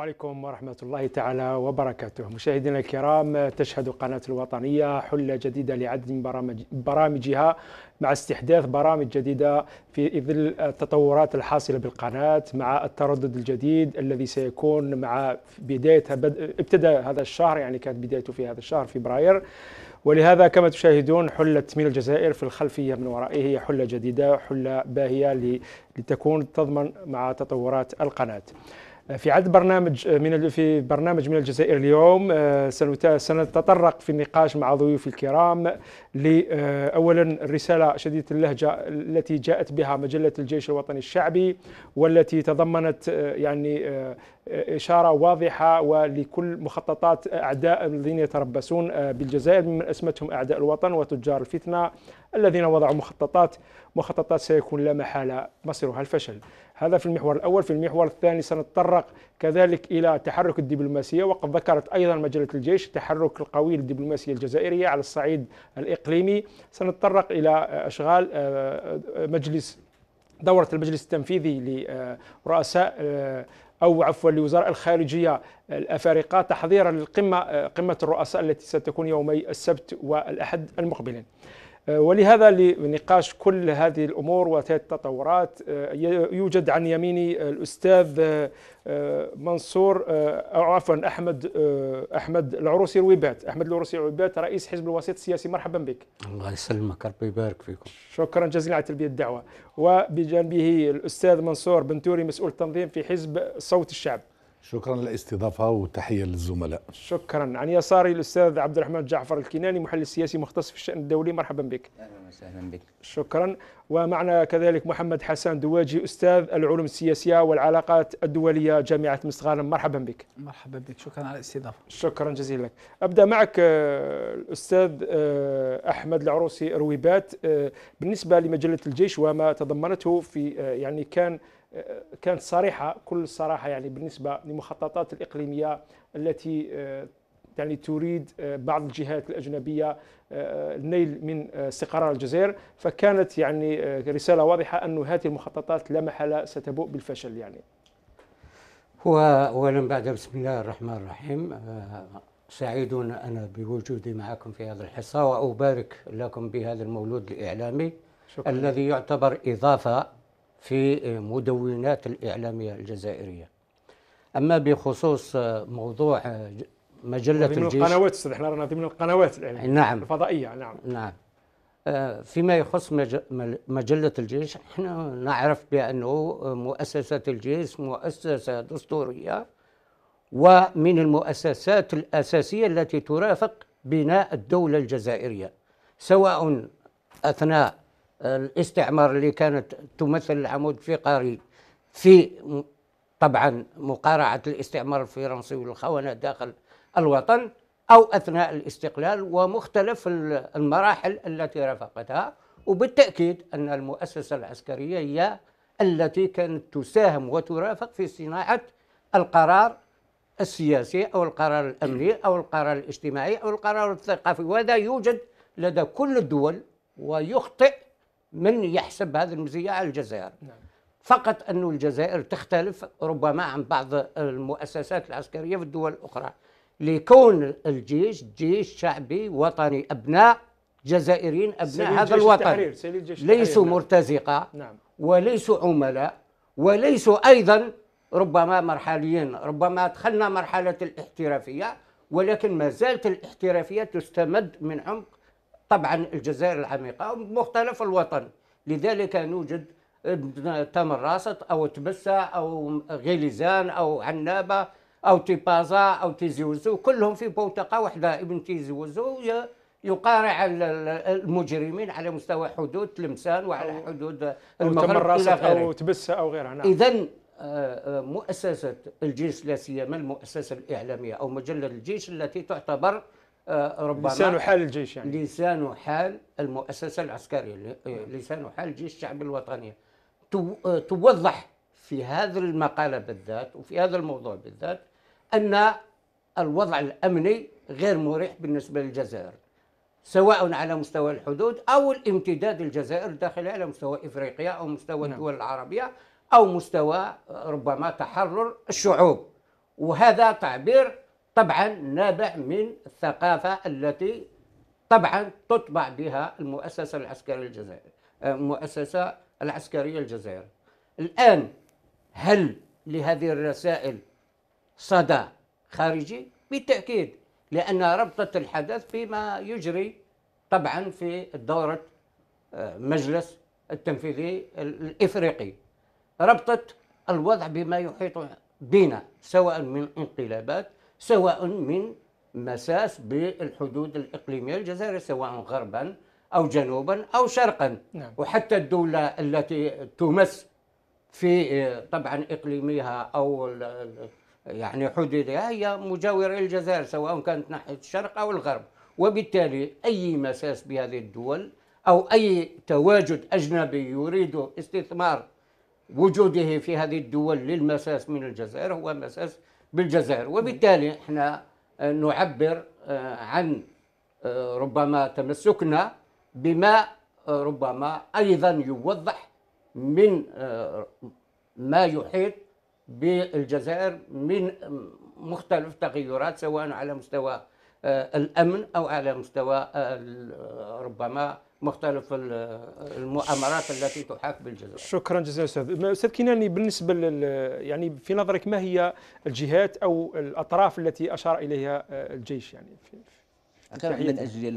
عليكم ورحمة الله تعالى وبركاته مشاهدينا الكرام تشهد قناة الوطنية حلة جديدة لعدد برامج برامجها مع استحداث برامج جديدة في ظل التطورات الحاصلة بالقناة مع التردد الجديد الذي سيكون مع بداية بد... ابتدى هذا الشهر يعني كانت بدايته في هذا الشهر فبراير ولهذا كما تشاهدون حلة من الجزائر في الخلفية من ورائه هي حلة جديدة حلة باهية لتكون تضمن مع تطورات القناة في عدد برنامج من في برنامج من الجزائر اليوم آه، سنتطرق في النقاش مع ضيوف الكرام لأولا آه، الرسالة شديدة اللهجة التي جاءت بها مجلة الجيش الوطني الشعبي والتي تضمنت آه، يعني إشارة واضحة ولكل مخططات أعداء الذين يتربصون بالجزائر ممن أسمتهم أعداء الوطن وتجار الفتنة الذين وضعوا مخططات مخططات سيكون لا محالة مصيرها الفشل هذا في المحور الأول في المحور الثاني سنتطرق كذلك إلى تحرك الدبلوماسية وقد ذكرت أيضا مجلة الجيش التحرك القوي للدبلوماسية الجزائرية على الصعيد الإقليمي سنتطرق إلى أشغال آه، مجلس دورة المجلس التنفيذي لرؤساء آه، أو عفوا لوزراء الخارجية الأفارقة تحضيرا للقمة آه، قمة الرؤساء التي ستكون يومي السبت والأحد المقبلين آه، ولهذا لنقاش كل هذه الامور وهذه التطورات آه، يوجد عن يميني الاستاذ آه، منصور او عفوا احمد احمد العروسي رويبات احمد العروسي رويبات رئيس حزب الوسيط السياسي مرحبا بك الله يسلمك ربي يبارك فيكم شكرا جزيلا على تلبيه الدعوه وبجانبه الاستاذ منصور بنتوري مسؤول تنظيم في حزب صوت الشعب شكرا للاستضافة وتحية للزملاء شكرا عن يساري الأستاذ عبد الرحمن جعفر الكناني محلل سياسي مختص في الشأن الدولي مرحبا بك أهلا وسهلا بك شكرا ومعنا كذلك محمد حسن دواجي أستاذ العلوم السياسية والعلاقات الدولية جامعة مستغانم مرحبا بك مرحبا بك شكرا على الاستضافة شكرا جزيلا لك أبدأ معك آه، الأستاذ آه، أحمد العروسي رويبات آه، بالنسبة لمجلة الجيش وما تضمنته في يعني كان كانت صريحه كل الصراحه يعني بالنسبه لمخططات الاقليميه التي آه، يعني تريد آه، بعض الجهات الاجنبيه آه، النيل من استقرار الجزائر فكانت يعني رساله واضحه ان هذه المخططات لا محاله ستبوء بالفشل يعني هو اولا بعد بسم الله الرحمن الرحيم سعيد انا بوجودي معكم في هذا الحصه وابارك لكم بهذا المولود الاعلامي شكرا. الذي يعتبر اضافه في آه، مدونات الإعلامية الجزائرية أما بخصوص آه، موضوع آه، مجلة ضمن الجيش القنوات أستاذ احنا رانا ضمن القنوات الإعلامية نعم الفضائية نعم نعم فيما يخص مجلة الجيش احنا نعرف بأنه مؤسسة الجيش مؤسسة دستورية ومن المؤسسات الأساسية التي ترافق بناء الدولة الجزائرية سواء أثناء الاستعمار اللي كانت تمثل العمود الفقري في طبعا مقارعة الاستعمار الفرنسي والخونة داخل الوطن أو أثناء الاستقلال ومختلف المراحل التي رافقتها وبالتأكيد أن المؤسسة العسكرية هي التي كانت تساهم وترافق في صناعة القرار السياسي أو القرار الأمني أو القرار الاجتماعي أو القرار الثقافي وهذا يوجد لدى كل الدول ويخطئ من يحسب هذه المزيه على الجزائر نعم. فقط أن الجزائر تختلف ربما عن بعض المؤسسات العسكرية في الدول الأخرى لكون الجيش جيش شعبي وطني أبناء جزائريين أبناء هذا الوطن ليسوا نعم. مرتزقة نعم. وليسوا عملاء وليسوا أيضا ربما مرحليين ربما دخلنا مرحلة الاحترافية ولكن ما زالت الاحترافية تستمد من عمق طبعا الجزائر العميقة مختلف الوطن لذلك نوجد راست أو تبسة أو غليزان أو عنابة أو تيبازا أو تيزيوزو كلهم في بوتقة واحدة ابن تيزيوزو يقارع المجرمين على مستوى حدود تلمسان وعلى حدود المغرب أو, أو تبسة أو غيرها نعم إذا آه، آه، مؤسسة الجيش لا سيما المؤسسة الإعلامية أو مجلة الجيش التي تعتبر آه، ربما لسان حال الجيش يعني لسان حال المؤسسة العسكرية آه، لسان حال الجيش الشعبي الوطني آه، توضح في هذا المقالة بالذات وفي هذا الموضوع بالذات أن الوضع الأمني غير مريح بالنسبة للجزائر سواء على مستوى الحدود أو الامتداد الجزائر داخل على مستوى إفريقيا أو مستوى نعم. الدول العربية أو مستوى ربما تحرر الشعوب وهذا تعبير طبعا نابع من الثقافة التي طبعا تطبع بها المؤسسة العسكرية الجزائرية آه، المؤسسة العسكرية الجزائرية الآن هل لهذه الرسائل صدى خارجي؟ بالتأكيد لأن ربطة الحدث فيما يجري طبعا في دورة آه، مجلس التنفيذي الإفريقي ربطة الوضع بما يحيط بنا سواء من انقلابات سواء من مساس بالحدود الإقليمية الجزائرية سواء غربا أو جنوبا أو شرقا نعم. وحتى الدولة التي تمس في آه، طبعا إقليمها أو يعني حدودها هي مجاورة للجزائر سواء كانت ناحية الشرق أو الغرب وبالتالي أي مساس بهذه الدول أو أي تواجد أجنبي يريد استثمار وجوده في هذه الدول للمساس من الجزائر هو مساس بالجزائر وبالتالي احنا آه، نعبر آه، عن آه، ربما تمسكنا بما ربما ايضا يوضح من ما يحيط بالجزائر من مختلف تغيرات سواء على مستوى الامن او على مستوى ربما مختلف المؤامرات التي تحاك بالجزائر. شكرا جزيلا استاذ، استاذ كيناني بالنسبه لل يعني في نظرك ما هي الجهات او الاطراف التي اشار اليها آه، الجيش يعني في في من اجل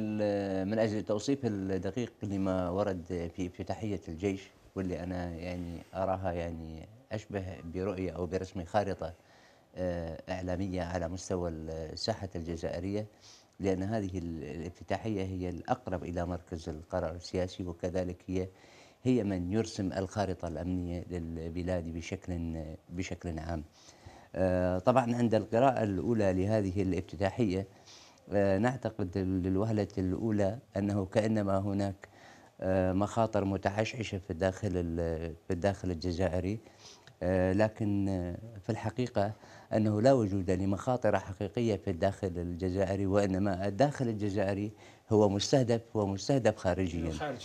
من اجل التوصيف الدقيق لما ورد في في تحيه الجيش واللي انا يعني اراها يعني اشبه برؤيه او برسم خارطه آه، اعلاميه على مستوى الساحه الجزائريه لأن هذه الافتتاحية هي الأقرب إلى مركز القرار السياسي وكذلك هي هي من يرسم الخارطة الأمنية للبلاد بشكل بشكل عام. آه، طبعا عند القراءة الأولى لهذه الافتتاحية آه، نعتقد للوهلة الأولى أنه كأنما هناك آه، مخاطر متعشعشة في الداخل في الداخل الجزائري آه، لكن في الحقيقة أنه لا وجود لمخاطر حقيقية في الداخل الجزائري وإنما الداخل الجزائري هو مستهدف ومستهدف خارجيا نعم.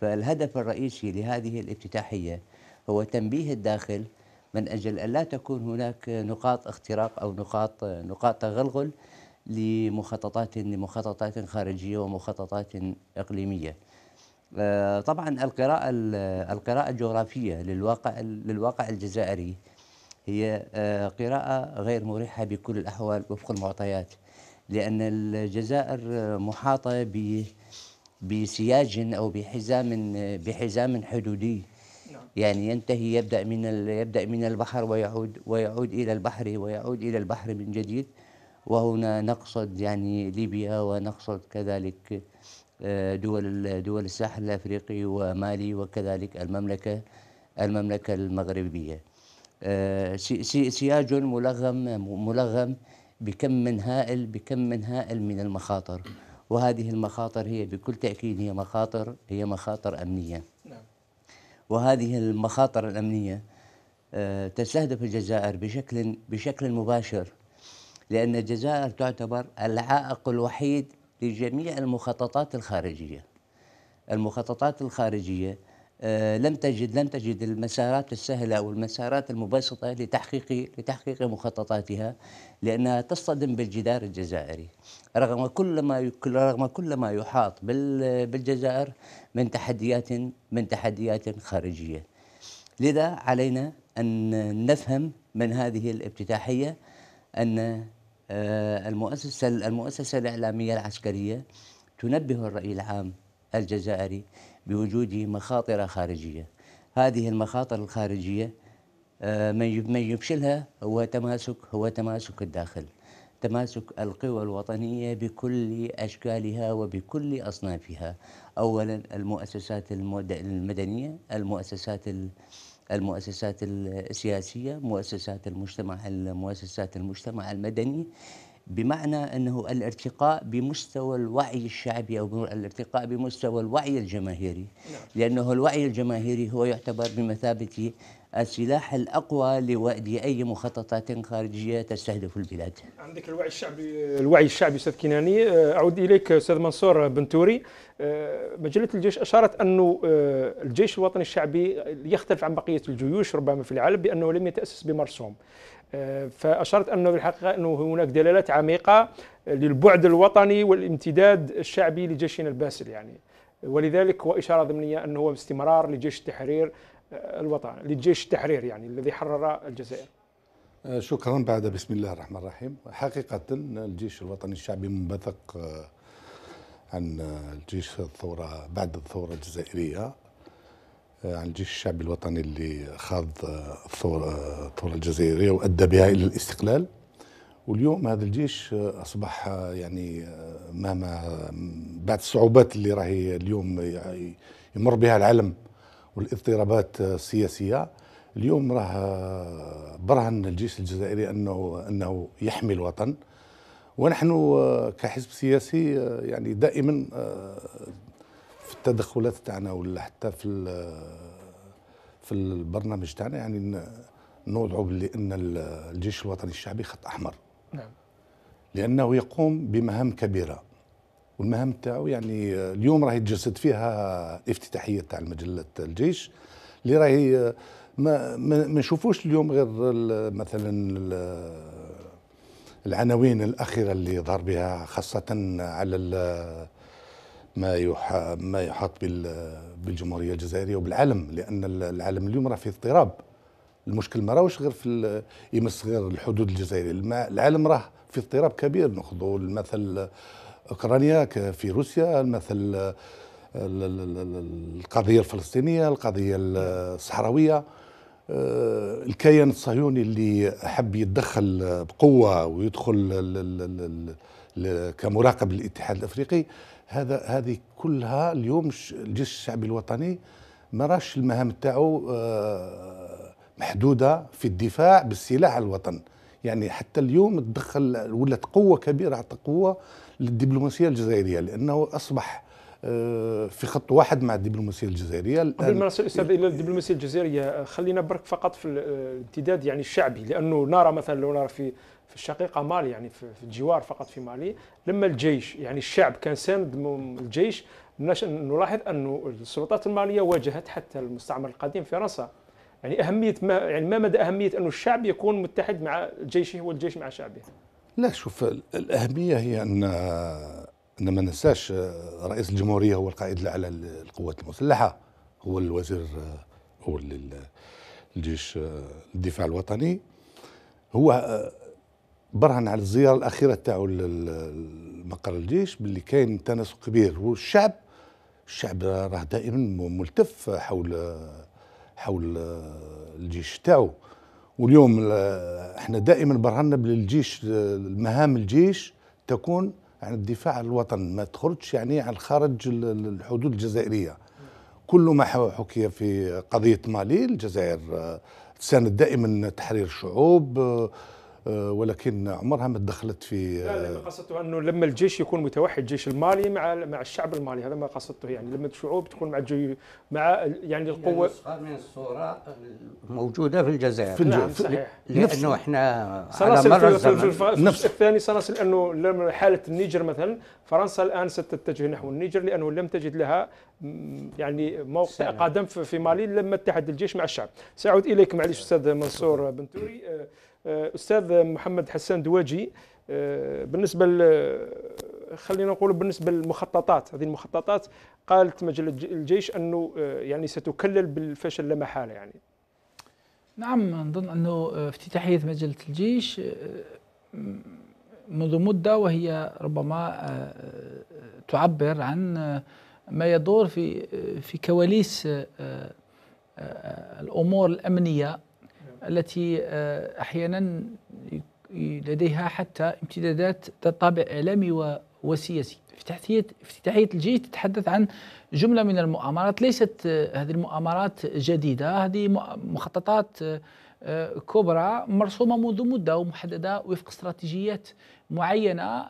فالهدف الرئيسي لهذه الافتتاحية هو تنبيه الداخل من أجل أن لا تكون هناك نقاط اختراق أو نقاط نقاط تغلغل لمخططات لمخططات خارجية ومخططات إقليمية آه، طبعا القراءة القراءة الجغرافية للواقع للواقع الجزائري هي آه، قراءة غير مريحة بكل الأحوال وفق المعطيات لأن الجزائر محاطة بسياج أو بحزام بحزام حدودي نعم. يعني ينتهي يبدأ من يبدأ من البحر ويعود ويعود إلى البحر ويعود إلى البحر من جديد وهنا نقصد يعني ليبيا ونقصد كذلك آه، دول دول الساحل الافريقي ومالي وكذلك المملكه المملكه المغربيه. آه، سياج ملغم ملغم بكم من هائل بكم من هائل من المخاطر وهذه المخاطر هي بكل تاكيد هي مخاطر هي مخاطر امنيه. نعم. وهذه المخاطر الامنيه آه، تستهدف الجزائر بشكل بشكل مباشر لان الجزائر تعتبر العائق الوحيد لجميع المخططات الخارجية المخططات الخارجية آه، لم تجد لم تجد المسارات السهلة أو المسارات المبسطة لتحقيق لتحقيق مخططاتها لأنها تصطدم بالجدار الجزائري رغم كل ما رغم كل ما يحاط بالجزائر من تحديات من تحديات خارجية لذا علينا أن نفهم من هذه الافتتاحية أن آه، المؤسسة المؤسسة الإعلامية العسكرية تنبه الرأي العام الجزائري بوجود مخاطر خارجية هذه المخاطر الخارجية آه، من من يفشلها هو تماسك هو تماسك الداخل تماسك القوى الوطنية بكل أشكالها وبكل أصنافها أولا المؤسسات المدنية المؤسسات المؤسسات السياسيه، مؤسسات المجتمع، المؤسسات المجتمع المدني بمعنى انه الارتقاء بمستوى الوعي الشعبي او الارتقاء بمستوى الوعي الجماهيري نعم. لانه الوعي الجماهيري هو يعتبر بمثابه السلاح الأقوى لوادي اي مخططات خارجية تستهدف البلاد عندك الوعي الشعبي الوعي الشعبي أستاذ كناني آه، أعود إليك أستاذ منصور بنتوري آه، مجلة الجيش أشارت أنه آه، الجيش الوطني الشعبي يختلف عن بقية الجيوش ربما في العالم بأنه لم يتأسس بمرسوم فأشرت أنه بالحقيقة أنه هناك دلالات عميقة للبعد الوطني والامتداد الشعبي لجيشنا الباسل يعني ولذلك هو اشاره ضمنية أنه هو استمرار لجيش التحرير الوطن للجيش التحرير يعني الذي حرر الجزائر أه، شكرا بعد بسم الله الرحمن الرحيم حقيقة الجيش الوطني الشعبي منبثق أه، عن الجيش أه، الثورة بعد الثورة الجزائرية عن الجيش الشعبي الوطني اللي خاض الثورة, الثورة الجزائرية وأدى بها إلى الاستقلال واليوم هذا الجيش أصبح يعني مهما بعد الصعوبات اللي راهي اليوم يعني، يمر بها العالم والاضطرابات السياسيه اليوم راه برهن الجيش الجزائري انه انه يحمي الوطن ونحن كحزب سياسي يعني دائما آه، في التدخلات تاعنا ولا حتى في في البرنامج تاعنا يعني نوضعوا باللي ان الجيش الوطني الشعبي خط احمر نعم لانه يقوم بمهام كبيره والمهام تاعو يعني اليوم راهي تجسد فيها الافتتاحيه تاع مجله الجيش اللي راهي ما ما نشوفوش اليوم غير مثلا العناوين الاخيره اللي ظهر بها خاصه على ما ما يحاط بالجمهوريه الجزائريه وبالعالم لان العالم اليوم راه في اضطراب المشكل ما راهوش غير في يمس غير الحدود الجزائريه العالم راه في اضطراب كبير ناخذوا المثل أوكرانيا في روسيا مثل القضية الفلسطينية القضية الصحراوية آه، الكيان الصهيوني اللي حب يتدخل بقوة ويدخل كمراقب للاتحاد الأفريقي هذا هذه كلها اليوم الجيش الشعبي الوطني ما راش المهام تاعو آه، محدودة في الدفاع بالسلاح على الوطن يعني حتى اليوم تدخل ولات قوة كبيرة حتى قوة للدبلوماسيه الجزائريه لانه اصبح آه، في خط واحد مع الدبلوماسيه الجزائريه قبل ما نصل استاذ الى الدبلوماسيه الجزائريه آه، خلينا برك فقط في آه، الامتداد يعني الشعبي لانه نرى مثلا لو نرى في في الشقيقه مالي يعني في الجوار فقط في مالي لما الجيش يعني الشعب كان ساند الجيش نلاحظ أن السلطات الماليه واجهت حتى المستعمر القديم فرنسا يعني اهميه ما يعني ما مدى اهميه انه الشعب يكون متحد مع جيشه والجيش مع شعبه لا شوف الأهمية هي أن أن ما ننساش آه، رئيس الجمهورية هو القائد الأعلى للقوات المسلحة هو الوزير آه، هو الجيش الدفاع آه، الوطني هو برهن على الزيارة الأخيرة تاعو لمقر الجيش باللي كاين تناسق كبير والشعب الشعب راه دائما ملتف حول حول الجيش تاعو واليوم احنا دائما برهنا بالجيش مهام الجيش تكون عن الدفاع عن الوطن ما تخرجش يعني عن خارج الحدود الجزائريه كل ما حكي في قضيه مالي الجزائر تساند آه، دائما تحرير الشعوب آه، ولكن عمرها ما تدخلت في لا لا قصدته انه لما الجيش يكون متوحد الجيش المالي مع مع الشعب المالي هذا ما قصدته يعني لما الشعوب تكون مع الجي مع يعني, يعني القوه نسخه من الصوره الموجوده في الجزائر في الجزائر نعم صحيح لانه احنا على مر الزمن في النفس الثاني سنصل انه لما حاله النيجر مثلا فرنسا الان ستتجه نحو النيجر لانه لم تجد لها يعني موقع قدم في مالي لما اتحد الجيش مع الشعب ساعود اليك معليش استاذ منصور بنتوري آه، استاذ محمد حسان دواجي آه، بالنسبه آه، خلينا نقول بالنسبه للمخططات هذه المخططات قالت مجله الجيش انه يعني ستكلل بالفشل لا محاله يعني نعم نظن انه افتتاحيه مجله الجيش منذ مده وهي ربما تعبر عن ما يدور في في كواليس الامور الامنيه التي آه، أحيانا لديها حتى امتدادات طابع إعلامي وسياسي افتتاحية افتتاحية الجيش تتحدث عن جملة من المؤامرات ليست آه، هذه المؤامرات جديدة هذه مخططات آه، كبرى مرسومة منذ مدة ومحددة وفق استراتيجيات معينة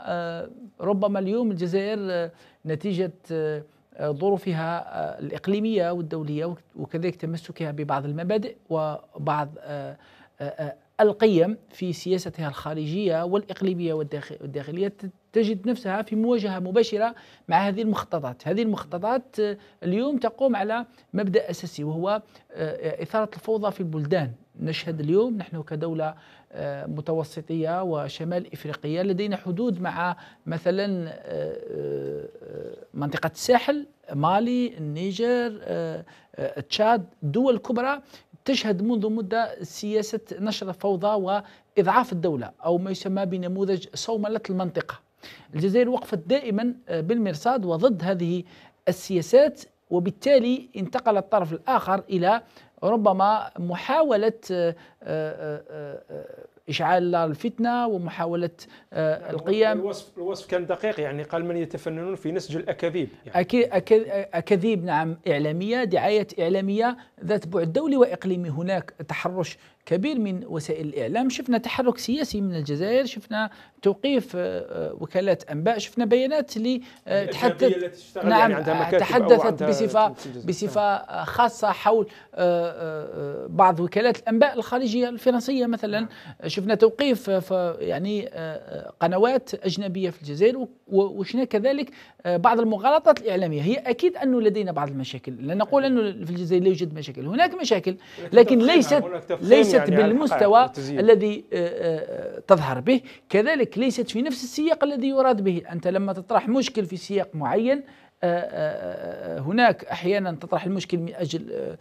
ربما اليوم الجزائر نتيجة آه، ظروفها آه، الإقليمية والدولية وكذلك تمسكها ببعض المبادئ وبعض آه، القيم في سياستها الخارجية والإقليمية والداخلية تجد نفسها في مواجهة مباشرة مع هذه المخططات هذه المخططات اليوم تقوم على مبدأ أساسي وهو إثارة الفوضى في البلدان نشهد اليوم نحن كدولة متوسطية وشمال إفريقيا لدينا حدود مع مثلا آه، آه، منطقة الساحل مالي النيجر آه، تشاد دول كبرى تشهد منذ مدة سياسة نشر الفوضى وإضعاف الدولة أو ما يسمى بنموذج صوملة المنطقة الجزائر وقفت دائما بالمرصاد وضد هذه السياسات وبالتالي انتقل الطرف الآخر إلى ربما محاولة آه، آه، آه، إشعال الفتنة ومحاولة القيام الوصف, الوصف كان دقيق يعني قال من يتفننون في نسج الأكاذيب يعني. أكاذيب نعم إعلامية دعاية إعلامية ذات بعد دولي وإقليمي هناك تحرش كبير من وسائل الإعلام شفنا تحرك سياسي من الجزائر شفنا توقيف آه، آه، وكالات أنباء شفنا بيانات اللي آه، تحدث يعني نعم يعني تحدثت بصفة نعم. بصفة خاصة حول بعض وكالات الأنباء الخارجية الفرنسية مثلا نعم. شفنا توقيف يعني قنوات أجنبية في الجزائر وشنا كذلك بعض المغالطات الإعلامية هي أكيد أنه لدينا بعض المشاكل لا نقول نعم. أنه في الجزائر لا يوجد مشاكل هناك مشاكل لكن ليست ليست ليست يعني بالمستوى الذي آه، آه، تظهر به كذلك ليست في نفس السياق الذي يراد به أنت لما تطرح مشكل في سياق معين آه، هناك احيانا تطرح المشكل من اجل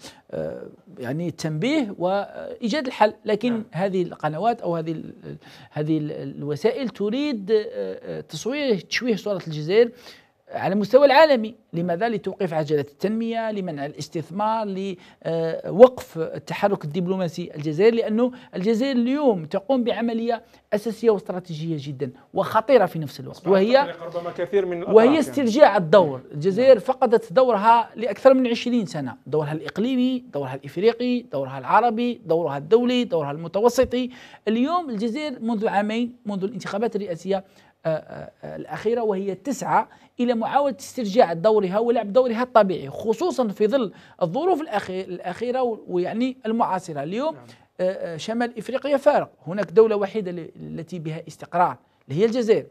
يعني التنبيه وايجاد الحل لكن نعم. هذه القنوات او هذه هذه الوسائل تريد تصوير تشويه صوره الجزائر على المستوى العالمي لماذا لتوقيف عجلة التنمية لمنع الاستثمار لوقف التحرك الدبلوماسي الجزائري لأنه الجزائر اليوم تقوم بعملية أساسية واستراتيجية جدا وخطيرة في نفس الوقت وهي ربما كثير من وهي يعني. استرجاع الدور الجزائر نعم. فقدت دورها لأكثر من 20 سنة دورها الإقليمي دورها الإفريقي دورها العربي دورها الدولي دورها المتوسطي اليوم الجزائر منذ عامين منذ الانتخابات الرئاسية آه، آه، آه، الأخيرة وهي تسعى إلى معاولة استرجاع دورها ولعب دورها الطبيعي خصوصا في ظل الظروف الأخيرة ويعني المعاصرة اليوم نعم. شمال إفريقيا فارق هناك دولة وحيدة التي بها استقرار هي الجزائر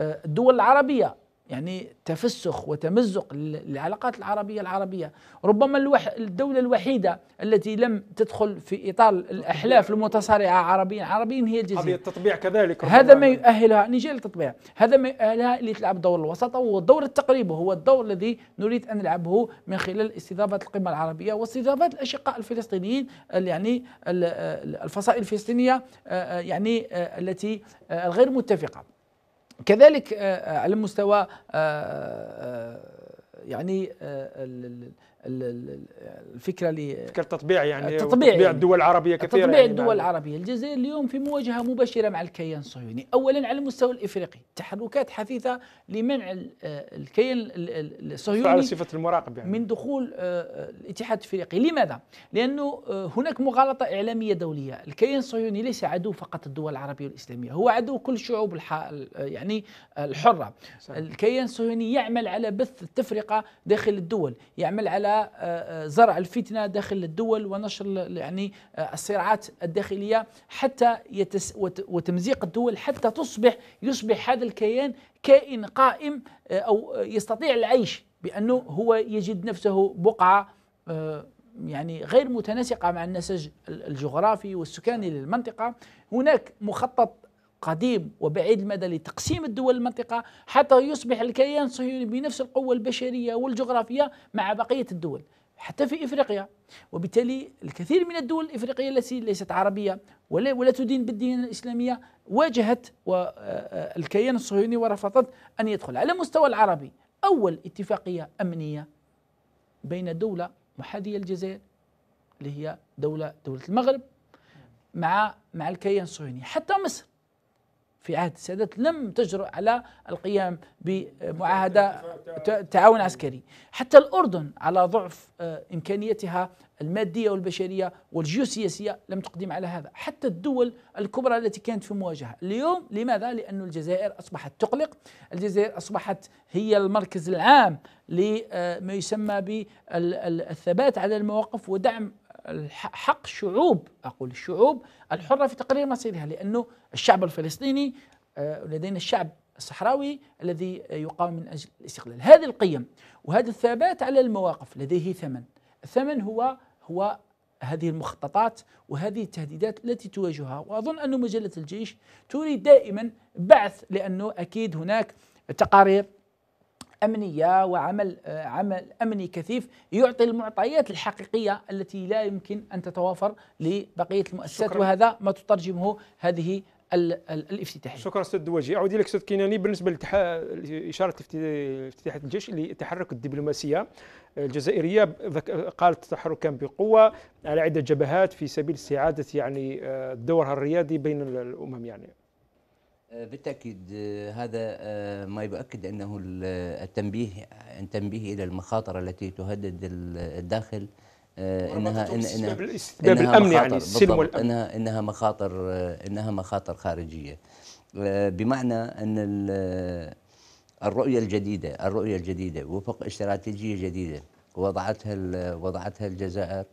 الدول العربية يعني تفسخ وتمزق للعلاقات العربيه العربيه ربما الوح الدوله الوحيده التي لم تدخل في اطار الاحلاف المتصارعه عربيا عربيا هي الجزيرة هذه التطبيع كذلك هذا ما يؤهلها نجي للتطبيع هذا ما يؤهلها لتلعب دور الوسط او دور التقريب هو الدور الذي نريد ان نلعبه من خلال استضافه القمه العربيه واستضافه الاشقاء الفلسطينيين يعني الفصائل الفلسطينيه آه، آه، يعني آه، التي الغير متفقه كذلك آه، آه، على مستوى آه، يعني الفكره اللي فكره تطبيع يعني, آه، يعني. آه، تطبيع يعني الدول العربيه كثيرا تطبيع يعني الدول العربيه الجزائر اليوم في مواجهه مباشره مع الكيان الصهيوني اولا على المستوى الافريقي تحركات حثيثه لمنع آه، الكيان الصهيوني على صفه المراقب يعني من دخول الاتحاد الافريقي لماذا لانه هناك مغالطه اعلاميه دوليه الكيان الصهيوني ليس عدو فقط الدول العربيه والاسلاميه هو عدو كل الشعوب الح... يعني الحره صحيح. الكيان الصهيوني يعمل على بث التفرقه داخل الدول يعمل على آه، آه، زرع الفتنه داخل الدول ونشر يعني آه، الصراعات الداخليه حتى يتس وتمزيق الدول حتى تصبح يصبح هذا الكيان كائن قائم او يستطيع العيش بانه هو يجد نفسه بقعه يعني غير متناسقة مع النسج الجغرافي والسكاني للمنطقة هناك مخطط قديم وبعيد المدى لتقسيم الدول المنطقة حتى يصبح الكيان الصهيوني بنفس القوة البشرية والجغرافية مع بقية الدول حتى في افريقيا وبالتالي الكثير من الدول الافريقيه التي ليست عربيه ولا ولا تدين بالدين الاسلاميه واجهت آه، الكيان الصهيوني ورفضت ان يدخل على مستوى العربي اول اتفاقيه امنيه بين دوله محاذيه الجزائر اللي هي دوله دوله المغرب مع مع الكيان الصهيوني حتى مصر في عهد السادات لم تجرؤ على القيام بمعاهدة تعاون عسكري حتى الأردن على ضعف آه، إمكانيتها المادية والبشرية والجيوسياسية لم تقدم على هذا حتى الدول الكبرى التي كانت في مواجهة اليوم لماذا؟ لأن الجزائر أصبحت تقلق الجزائر أصبحت هي المركز العام لما آه، يسمى بالثبات على المواقف ودعم حق شعوب أقول الشعوب الحرة في تقرير مصيرها لأنه الشعب الفلسطيني آه، لدينا الشعب الصحراوي الذي يقاوم من أجل الاستقلال هذه القيم وهذا الثبات على المواقف لديه ثمن الثمن هو هو هذه المخططات وهذه التهديدات التي تواجهها واظن ان مجله الجيش تريد دائما بعث لانه اكيد هناك تقارير امنيه وعمل آه، عمل امني كثيف يعطي المعطيات الحقيقيه التي لا يمكن ان تتوافر لبقيه المؤسسات شكرا. وهذا ما تترجمه هذه الافتتاحيه. شكرا استاذ دواجي، اعود لك استاذ كيناني بالنسبه لتح... اشاره افتتاحيه الجيش لتحرك الدبلوماسيه الجزائريه قالت التحرك كان بقوه على عده جبهات في سبيل استعاده يعني آه، دورها الريادي بين الامم يعني. آه، بالتاكيد آه، هذا آه، ما يؤكد انه التنبيه التنبيه الى المخاطر التي تهدد الداخل انها انها بالاستتباب الامن يعني السلم والامن انها انها مخاطر انها مخاطر خارجيه بمعنى ان الرؤيه الجديده الرؤيه الجديده وفق استراتيجيه جديده وضعتها وضعتها الجزائر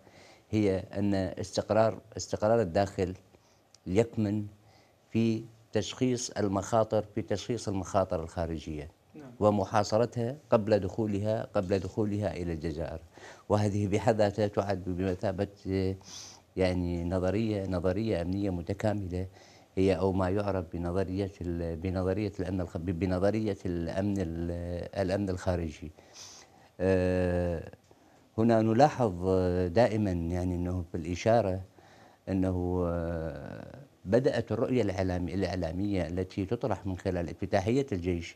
هي ان استقرار استقرار الداخل يكمن في تشخيص المخاطر في تشخيص المخاطر الخارجية نعم. ومحاصرتها قبل دخولها قبل دخولها إلى الجزائر وهذه بحد ذاتها تعد بمثابة يعني نظرية نظرية أمنية متكاملة هي أو ما يعرف بنظرية بنظرية الأمن بنظرية الأمن الأمن الخارجي آه، هنا نلاحظ دائما يعني أنه في الإشارة أنه آه، بدأت الرؤية الإعلامية التي تطرح من خلال افتتاحية الجيش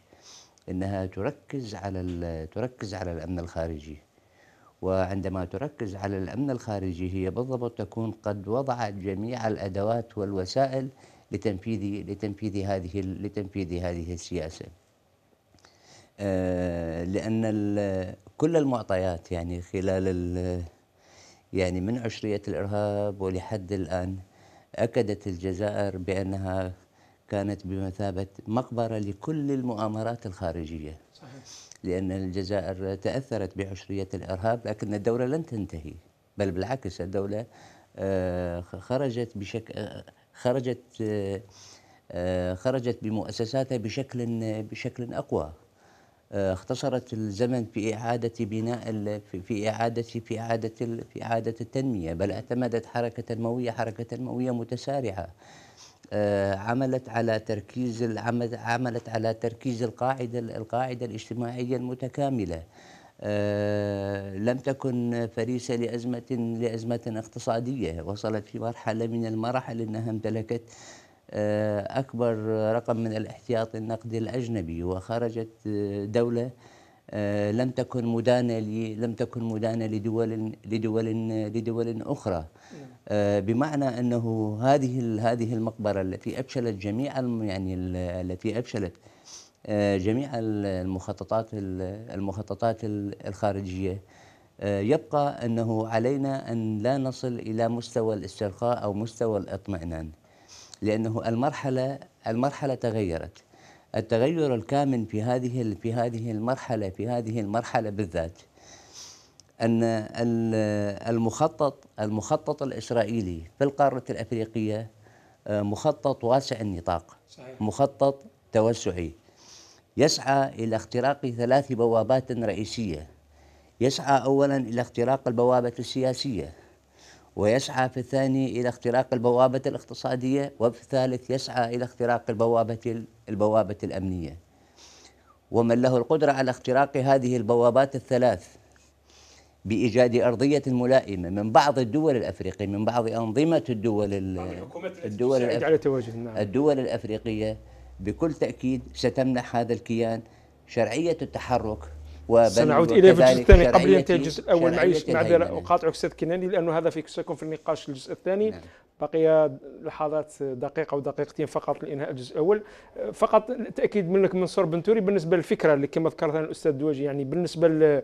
انها تركز على تركز على الامن الخارجي وعندما تركز على الامن الخارجي هي بالضبط تكون قد وضعت جميع الادوات والوسائل لتنفيذ لتنفيذ هذه لتنفيذ هذه السياسه آه، لان كل المعطيات يعني خلال يعني من عشريه الارهاب ولحد الان أكدت الجزائر بأنها كانت بمثابة مقبرة لكل المؤامرات الخارجية صحيح. لأن الجزائر تأثرت بعشرية الإرهاب لكن الدولة لن تنتهي بل بالعكس الدولة آه، خرجت بشكل آه، خرجت آه، خرجت بمؤسساتها بشكل بشكل أقوى آه، اختصرت الزمن في إعادة بناء في إعادة في إعادة في إعادة التنمية بل اعتمدت حركة تنموية حركة تنموية متسارعة آه، عملت على تركيز عملت على تركيز القاعدة القاعدة الاجتماعية المتكاملة آه، لم تكن فريسة لأزمة لأزمة اقتصادية وصلت في مرحلة من المراحل أنها امتلكت آه، أكبر رقم من الاحتياط النقدي الأجنبي وخرجت آه، دولة آه، لم تكن مدانة لم تكن مدانة لدول لدول لدول أخرى بمعنى أنه هذه هذه المقبرة التي أفشلت جميع يعني التي أفشلت جميع المخططات المخططات الخارجية يبقى أنه علينا أن لا نصل إلى مستوى الاسترخاء أو مستوى الاطمئنان لأنه المرحلة المرحلة تغيرت التغير الكامن في هذه في هذه المرحلة في هذه المرحلة بالذات أن المخطط المخطط الإسرائيلي في القارة الأفريقية آه، مخطط واسع النطاق صحيح. مخطط توسعي يسعى إلى اختراق ثلاث بوابات رئيسية يسعى أولا إلى اختراق البوابة السياسية ويسعى في الثاني إلى اختراق البوابة الاقتصادية وفي الثالث يسعى إلى اختراق البوابة البوابة الأمنية ومن له القدرة على اختراق هذه البوابات الثلاث بإيجاد أرضية ملائمة من بعض الدول الأفريقية من بعض أنظمة الدول الدول الأفريقية نعم. الدول الأفريقية بكل تأكيد ستمنح هذا الكيان شرعية التحرك سنعود الى في الجزء الثاني قبل ينتهي الجزء الاول معليش معذره اقاطعك استاذ كناني لانه هذا في سيكون في النقاش الجزء الثاني نعم. بقي لحظات دقيقه او دقيقتين فقط لانهاء الجزء الاول فقط التاكيد منك منصور بنتوري بالنسبه للفكره اللي كما ذكرت الاستاذ دواجي يعني بالنسبه ل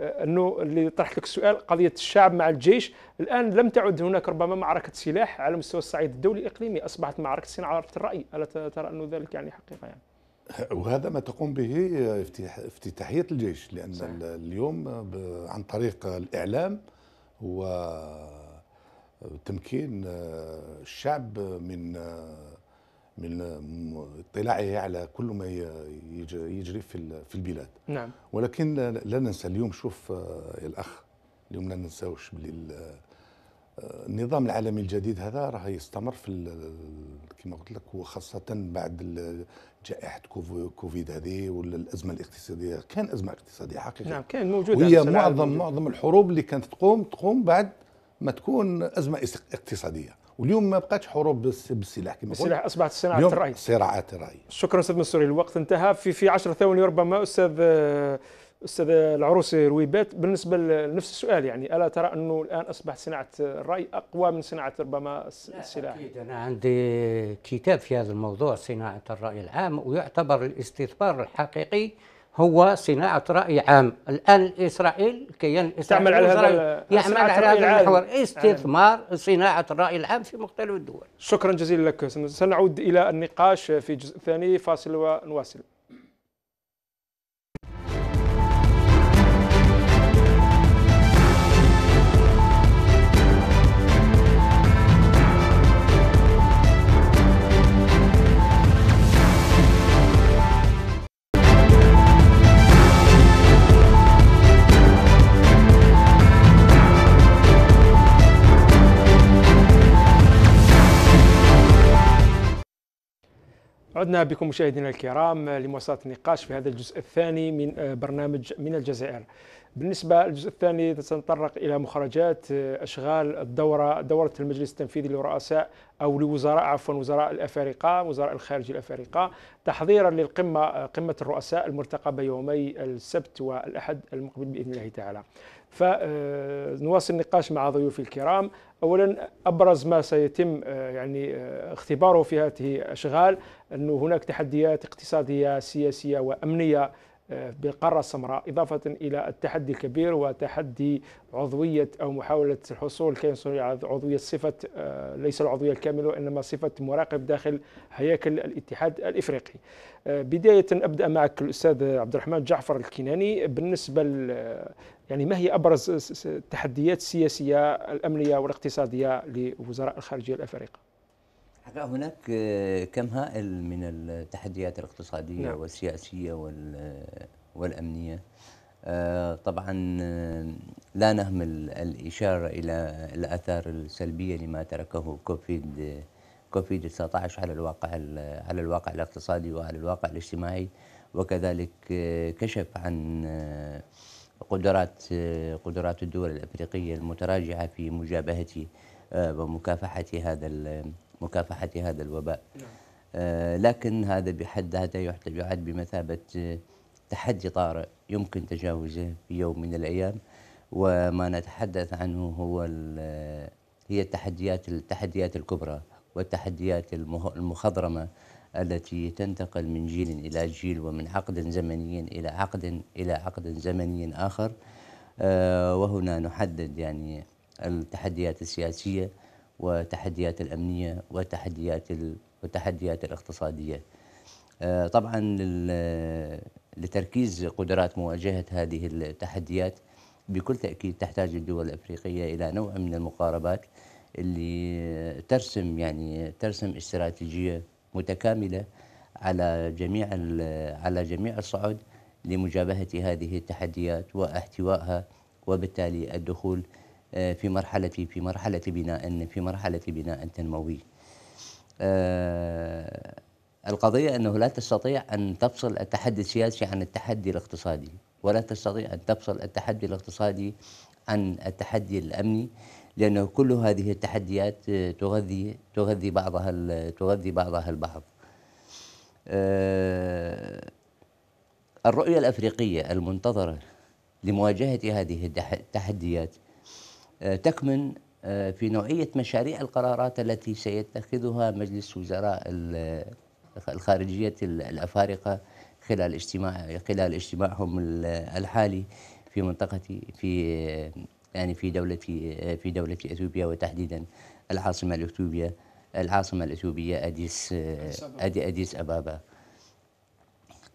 انه اللي طرحت لك السؤال قضيه الشعب مع الجيش الان لم تعد هناك ربما معركه سلاح على مستوى الصعيد الدولي الاقليمي اصبحت معركه صناعه الراي الا ترى انه ذلك يعني حقيقه يعني وهذا ما تقوم به افتتاحية الجيش لأن صحيح. اليوم عن طريق الإعلام وتمكين آه، الشعب من آه، من اطلاعه على كل ما يجري في في البلاد نعم. ولكن لا ننسى اليوم شوف آه، الأخ اليوم لا ننساوش باللي النظام العالمي الجديد هذا راه يستمر في كما قلت لك وخاصة بعد جائحه كوفيد هذه ولا الازمه الاقتصاديه كان ازمه اقتصاديه حقيقه نعم كان موجوده وهي معظم معظم الحروب اللي كانت تقوم تقوم بعد ما تكون ازمه اقتصاديه واليوم ما بقاتش حروب بالسلاح كما السلاح اصبحت صناعه الراي صراعات الراي شكرا استاذ منصوري الوقت انتهى في في 10 ثواني ربما استاذ آه، استاذ العروسي رويبات بالنسبه لنفس السؤال يعني الا ترى انه الان اصبحت صناعه الراي اقوى من صناعه ربما السلاح؟ اكيد انا عندي كتاب في هذا الموضوع صناعه الراي العام ويعتبر الاستثمار الحقيقي هو صناعة رأي عام الآن اسرائيل الكيان الإسرائيلي تعمل على هذا يعمل على هذا المحور استثمار صناعة الرأي العام في مختلف الدول شكرا جزيلا لك سنعود إلى النقاش في جزء ثاني فاصل ونواصل عدنا بكم مشاهدينا الكرام لمواصله النقاش في هذا الجزء الثاني من آه، برنامج من الجزائر. بالنسبه للجزء الثاني سنتطرق الى مخرجات آه، اشغال الدوره دوره المجلس التنفيذي لرؤساء او لوزراء عفوا وزراء الافارقه وزراء الخارجيه الافارقه تحضيرا للقمه آه، قمه الرؤساء المرتقبه يومي السبت والاحد المقبل باذن الله تعالى. فنواصل النقاش مع ضيوفي الكرام اولا ابرز ما سيتم يعني اختباره في هذه الاشغال أنه هناك تحديات اقتصادية سياسية وأمنية آه، بالقارة السمراء إضافة إلى التحدي الكبير وتحدي عضوية أو محاولة الحصول كي على عضوية صفة آه، ليس العضوية الكاملة وإنما صفة مراقب داخل هياكل الاتحاد الإفريقي آه، بداية أبدأ معك الأستاذ عبد الرحمن جعفر الكناني بالنسبة يعني ما هي أبرز التحديات السياسية الأمنية والاقتصادية لوزراء الخارجية الأفارقة حقيقة هناك آه، كم هائل من التحديات الاقتصادية نعم. والسياسية آه، والأمنية آه، طبعا لا نهمل الإشارة إلى الآثار السلبية لما تركه كوفيد كوفيد 19 على الواقع على الواقع الاقتصادي وعلى الواقع الاجتماعي وكذلك كشف عن قدرات قدرات الدول الافريقيه المتراجعه في مجابهه ومكافحه هذا مكافحة هذا الوباء نعم. آه، لكن هذا بحد ذاته يعد بمثابة آه، تحدي طارئ يمكن تجاوزه في يوم من الأيام وما نتحدث عنه هو آه، هي التحديات التحديات الكبرى والتحديات المخضرمة التي تنتقل من جيل إلى جيل ومن عقد زمني إلى عقد إلى عقد زمني آخر وهنا نحدد يعني التحديات السياسية والتحديات الامنيه والتحديات والتحديات الاقتصاديه. آه، طبعا لتركيز قدرات مواجهه هذه التحديات بكل تاكيد تحتاج الدول الافريقيه الى نوع من المقاربات اللي ترسم يعني ترسم استراتيجيه متكامله على جميع على جميع الصعد لمجابهه هذه التحديات واحتوائها وبالتالي الدخول آه، في مرحلة في مرحلة بناء في مرحلة بناء تنموي. آه، القضية أنه لا تستطيع أن تفصل التحدي السياسي عن التحدي الاقتصادي ولا تستطيع أن تفصل التحدي الاقتصادي عن التحدي الأمني لأنه كل هذه التحديات آه، تغذي تغذي بعضها تغذي بعضها البعض. الرؤية الأفريقية المنتظرة لمواجهة هذه التحديات آه، تكمن آه، في نوعية مشاريع القرارات التي سيتخذها مجلس وزراء آه، الخارجية الأفارقة خلال اجتماع خلال اجتماعهم الحالي في منطقة في يعني في دولة في دولة اثيوبيا وتحديدا العاصمة الاثيوبية العاصمة الاثيوبية اديس أدي اديس ابابا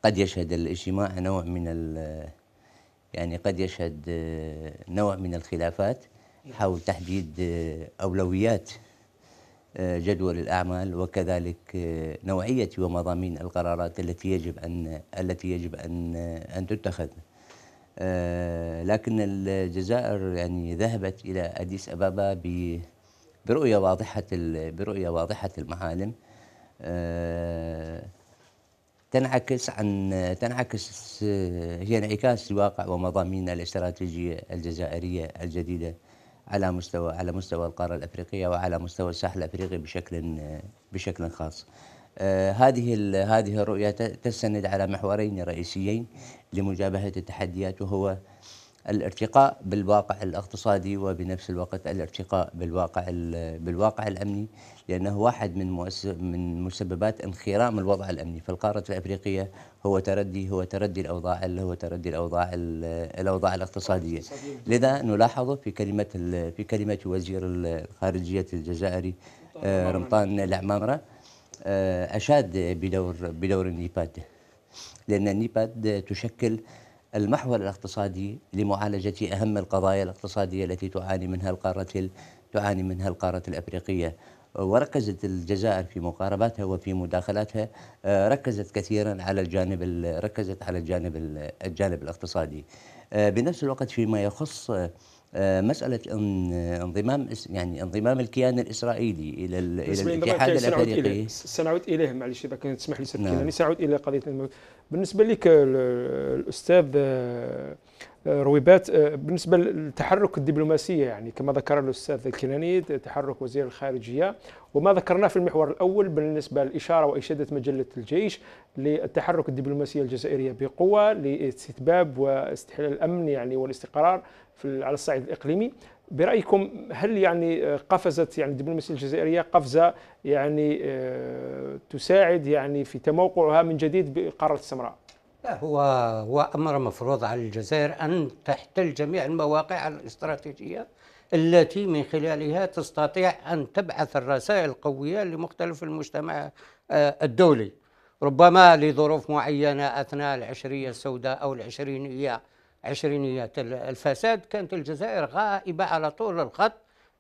قد يشهد الاجتماع نوع من ال يعني قد يشهد نوع من الخلافات حول تحديد آه، أولويات آه، جدول الأعمال وكذلك آه، نوعية ومضامين القرارات التي يجب أن التي يجب أن أن تتخذ لكن الجزائر يعني ذهبت إلى أديس أبابا برؤية واضحة برؤية واضحة المعالم تنعكس عن تنعكس هي انعكاس لواقع ومضامين الاستراتيجية الجزائرية الجديدة على مستوى على مستوى القاره الافريقيه وعلى مستوى الساحل الافريقي بشكل بشكل خاص. آه، هذه هذه الرؤيه تستند على محورين رئيسيين لمجابهه التحديات وهو الارتقاء بالواقع الاقتصادي وبنفس الوقت الارتقاء بالواقع بالواقع الامني لانه واحد من من مسببات انخرام الوضع الامني في القاره الافريقيه هو تردي هو تردي الاوضاع هو تردي الاوضاع الاوضاع الاقتصاديه لذا نلاحظ في كلمه في كلمه وزير الخارجيه الجزائري آه، رمضان العمامره آه، اشاد بدور بدور النيباد لان النيباد تشكل المحور الاقتصادي لمعالجة أهم القضايا الاقتصادية التي تعاني منها القارة تعاني منها القارة الأفريقية وركزت الجزائر في مقارباتها وفي مداخلاتها آه، ركزت كثيرا على الجانب ركزت على الجانب الجانب الاقتصادي آه، بنفس الوقت فيما يخص آه، مسألة انضمام يعني انضمام الكيان الإسرائيلي إلى إلى الاتحاد الأفريقي سنعود إليه معلش إذا كان تسمح لي سيد نعم. سأعود إلى قضية بالنسبة لك الأستاذ آه، آه، رويبات بالنسبة للتحرك الدبلوماسية يعني كما ذكر الأستاذ الكناني تحرك وزير الخارجية وما ذكرناه في المحور الأول بالنسبة للإشارة وإشادة مجلة الجيش للتحرك الدبلوماسية الجزائرية بقوة لاستتباب واستحلال الأمن يعني والاستقرار في على الصعيد الاقليمي برايكم هل يعني آه، قفزت يعني الدبلوماسيه الجزائريه قفزه يعني آه، تساعد يعني في تموقعها من جديد بقاره السمراء؟ لا هو هو امر مفروض على الجزائر ان تحتل جميع المواقع الاستراتيجيه التي من خلالها تستطيع ان تبعث الرسائل القويه لمختلف المجتمع آه، الدولي ربما لظروف معينه اثناء العشريه السوداء او العشرينيه عشرينيات الفساد كانت الجزائر غائبة على طول الخط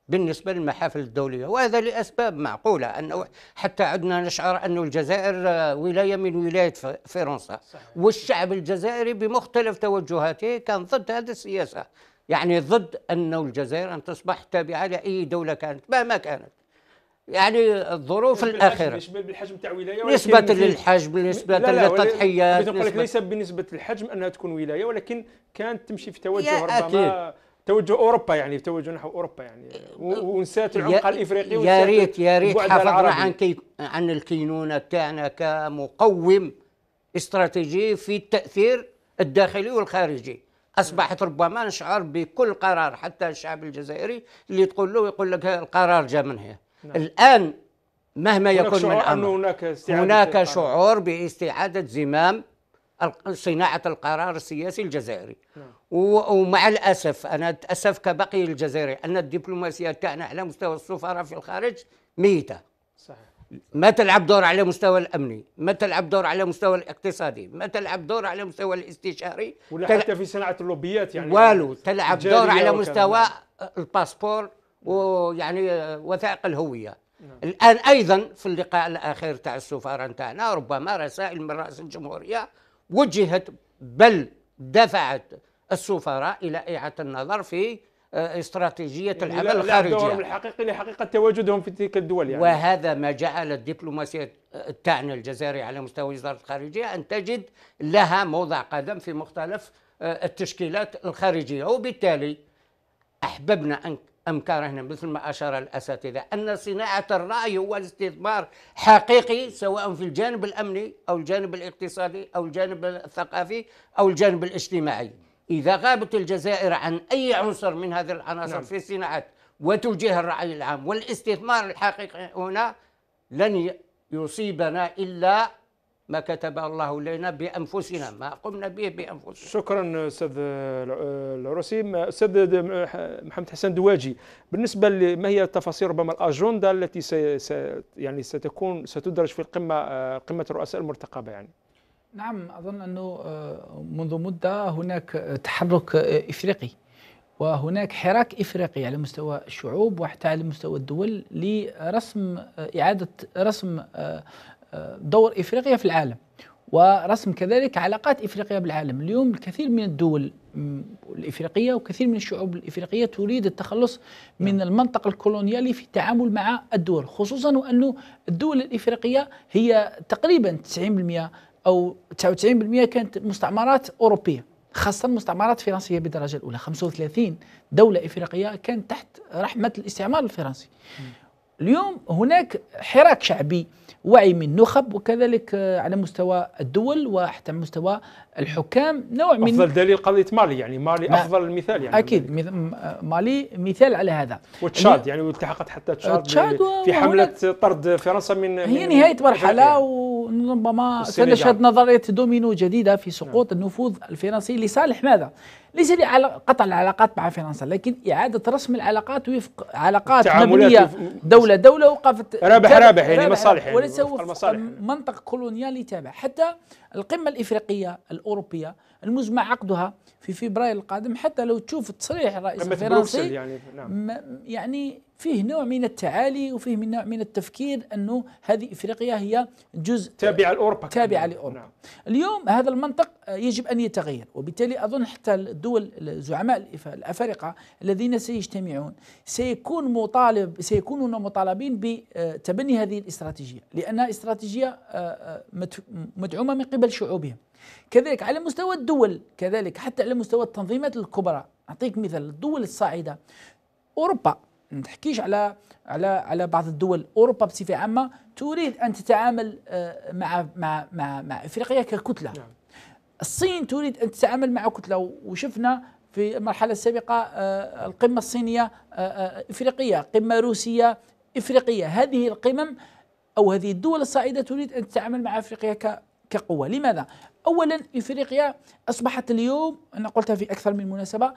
بالنسبة للمحافل الدولية وهذا لأسباب معقولة أنه حتى عدنا نشعر أن الجزائر ولاية من ولاية فرنسا والشعب الجزائري بمختلف توجهاته كان ضد هذه السياسة يعني ضد أن الجزائر أن تصبح تابعة لأي دولة كانت مهما كانت يعني الظروف الاخيره بالنسبه بالحجم تاع ولايه نسبه للحجم نسبه للتضحيات نقول لك ليس بنسبه الحجم انها تكون ولايه ولكن كانت تمشي في توجه ربما أكيد. توجه اوروبا يعني توجه نحو اوروبا يعني ونسات العمق الافريقي يا ريت يا ريت حافظنا عن كي عن الكينونه تاعنا كمقوم استراتيجي في التاثير الداخلي والخارجي اصبحت ربما نشعر بكل قرار حتى الشعب الجزائري اللي تقول له يقول لك القرار جاء من هنا نعم. الآن مهما يكون من أمر هناك, هناك شعور باستعادة زمام صناعة القرار السياسي الجزائري نعم. ومع الأسف أنا أتأسف كبقي الجزائري أن الدبلوماسية تاعنا على مستوى السفراء في الخارج ميتة صحيح ما تلعب دور على مستوى الامني، ما تلعب دور على مستوى الاقتصادي، ما تلعب دور على مستوى الاستشاري ولا تل... حتى في صناعه اللوبيات يعني والو تلعب دور على مستوى الباسبور ويعني وثائق الهويه نعم. الان ايضا في اللقاء الاخير تاع السفاره تاعنا ربما رسائل من راس الجمهوريه وجهت بل دفعت السفراء الى اعاده النظر في آه، استراتيجيه يعني العمل الخارجي دورهم الحقيقي لحقيقه تواجدهم في تلك الدول يعني وهذا ما جعل الدبلوماسيه تاعنا الجزائري على مستوى وزاره الخارجيه ان تجد لها موضع قدم في مختلف آه، التشكيلات الخارجيه وبالتالي احببنا ان كارهنا مثل ما أشار الأساتذة أن صناعة الرأي هو استثمار حقيقي سواء في الجانب الأمني أو الجانب الاقتصادي أو الجانب الثقافي أو الجانب الاجتماعي إذا غابت الجزائر عن أي عنصر من هذه العناصر نعم. في صناعة وتوجيه الرأي العام والاستثمار الحقيقي هنا لن يصيبنا إلا ما كتبه الله لنا بانفسنا ما قمنا به بانفسنا شكرا استاذ العروسي استاذ محمد حسن دواجي بالنسبه لما هي التفاصيل ربما الاجنده التي س يعني ستكون ستدرج في القمه قمه الرؤساء المرتقبه يعني نعم اظن انه آه، منذ مده هناك تحرك آه، افريقي وهناك حراك افريقي على مستوى الشعوب وحتى على مستوى الدول لرسم آه، اعاده رسم دور افريقيا في العالم ورسم كذلك علاقات افريقيا بالعالم، اليوم الكثير من الدول الافريقيه وكثير من الشعوب الافريقيه تريد التخلص من نعم. المنطق الكولونيالي في التعامل مع الدول، خصوصا وانه الدول الافريقيه هي تقريبا 90% او 99% كانت مستعمرات اوروبيه. خاصة مستعمرات فرنسية بالدرجة الأولى 35 دولة إفريقية كانت تحت رحمة الاستعمار الفرنسي نعم. اليوم هناك حراك شعبي وعي من نخب وكذلك آه، على مستوى الدول وحتى على مستوى الحكام نوع من افضل دليل قضيه مالي يعني مالي افضل مثال يعني اكيد آه، مالي مثال على هذا وتشاد يعني, يعني والتحقت حتى تشاد, تشاد في حمله طرد فرنسا من هي من نهايه مرحله و ربما سنشهد نظرية دومينو جديدة في سقوط نعم. النفوذ الفرنسي لصالح ماذا؟ ليس لقطع العلاقات مع فرنسا لكن إعادة رسم العلاقات وفق علاقات مبنية دولة دولة وقفت رابح رابح يعني مصالح يعني وليس وفق منطق كولونيالي تابع حتى القمة الإفريقية الأوروبية المزمع عقدها في فبراير القادم حتى لو تشوف تصريح الرئيس الفرنسي يعني, نعم. يعني فيه نوع من التعالي وفيه من نوع من التفكير انه هذه افريقيا هي جزء تابعه لاوروبا تابعه نعم. لاوروبا نعم. اليوم هذا المنطق يجب ان يتغير وبالتالي اظن حتى الدول زعماء الافارقه الذين سيجتمعون سيكون مطالب سيكونون مطالبين بتبني هذه الاستراتيجيه لانها استراتيجيه آه، آه، مدعومه من قبل شعوبهم كذلك على مستوى الدول كذلك حتى على مستوى التنظيمات الكبرى اعطيك مثال الدول الصاعده اوروبا ما نحكيش على على على بعض الدول اوروبا بصفه عامه تريد ان تتعامل آه، مع مع مع, مع افريقيا ككتله نعم. الصين تريد ان تتعامل مع كتله وشفنا في المرحله السابقه آه، القمه الصينيه آه، افريقيه قمه روسيه افريقيه هذه القمم او هذه الدول الصاعده تريد ان تتعامل مع افريقيا كقوه لماذا اولا افريقيا اصبحت اليوم انا قلتها في اكثر من مناسبه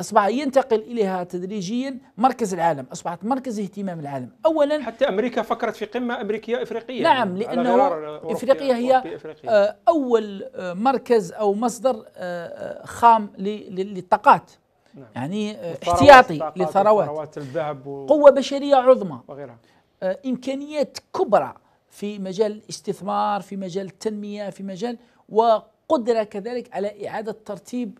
أصبح ينتقل إليها تدريجيا مركز العالم أصبحت مركز اهتمام العالم أولا حتى أمريكا فكرت في قمة أمريكية إفريقية نعم يعني لأنه إفريقيا هي أفريقيا. آه، أول آه، مركز أو مصدر آه، خام للطاقات نعم. يعني احتياطي للثروات الذهب و... قوة بشرية عظمى وغيرها إمكانيات كبرى في مجال الاستثمار في مجال التنمية في مجال وقدرة كذلك على إعادة ترتيب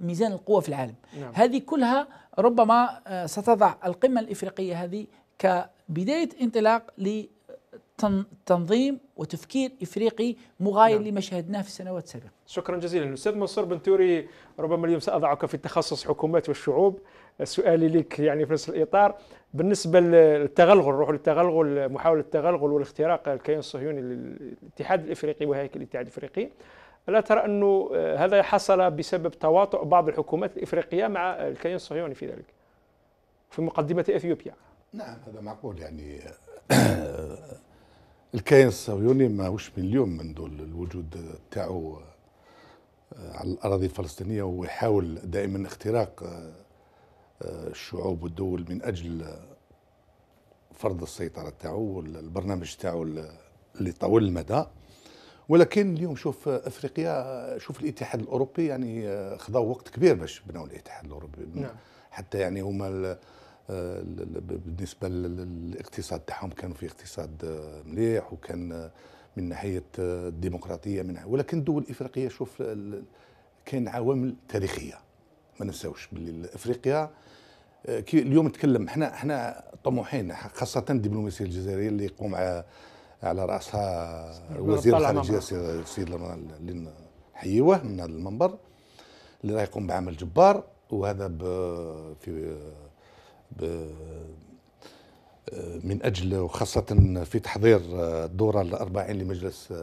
ميزان القوى في العالم نعم. هذه كلها ربما آه، ستضع القمة الإفريقية هذه كبداية انطلاق لتنظيم وتفكير افريقي مغاير نعم. لما شاهدناه في السنوات السابقه. شكرا جزيلا استاذ منصور بن توري ربما اليوم ساضعك في تخصص حكومات والشعوب سؤالي لك يعني في نفس الاطار بالنسبه للتغلغل روح للتغلغل محاوله التغلغل والاختراق الكيان الصهيوني للاتحاد الافريقي وهيكل الاتحاد الافريقي ألا ترى أنه آه، هذا حصل بسبب تواطؤ بعض الحكومات الإفريقية مع الكيان الصهيوني في ذلك في مقدمة إثيوبيا نعم هذا معقول يعني الكيان الصهيوني ماهوش من اليوم منذ الوجود تاعو آه، على الأراضي الفلسطينية وهو يحاول دائما اختراق آه، الشعوب والدول من أجل فرض السيطرة تاعو والبرنامج تاعو اللي طويل المدى ولكن اليوم شوف افريقيا شوف الاتحاد الاوروبي يعني آه، خذوا وقت كبير باش بنوا الاتحاد الاوروبي نعم. حتى يعني هما آه، بالنسبه للاقتصاد تاعهم كانوا في اقتصاد آه، مليح وكان من ناحيه الديمقراطيه من ولكن الدول الافريقيه شوف كاين عوامل تاريخيه ما ننساوش باللي افريقيا اليوم نتكلم احنا احنا طموحين خاصه الدبلوماسيه الجزائريه اللي يقوم على راسها وزير الخارجيه السيد اللي حيوه من هذا المنبر اللي راه يقوم بعمل جبار وهذا ب في ب من اجل وخاصه في تحضير الدوره الأربعين لمجلس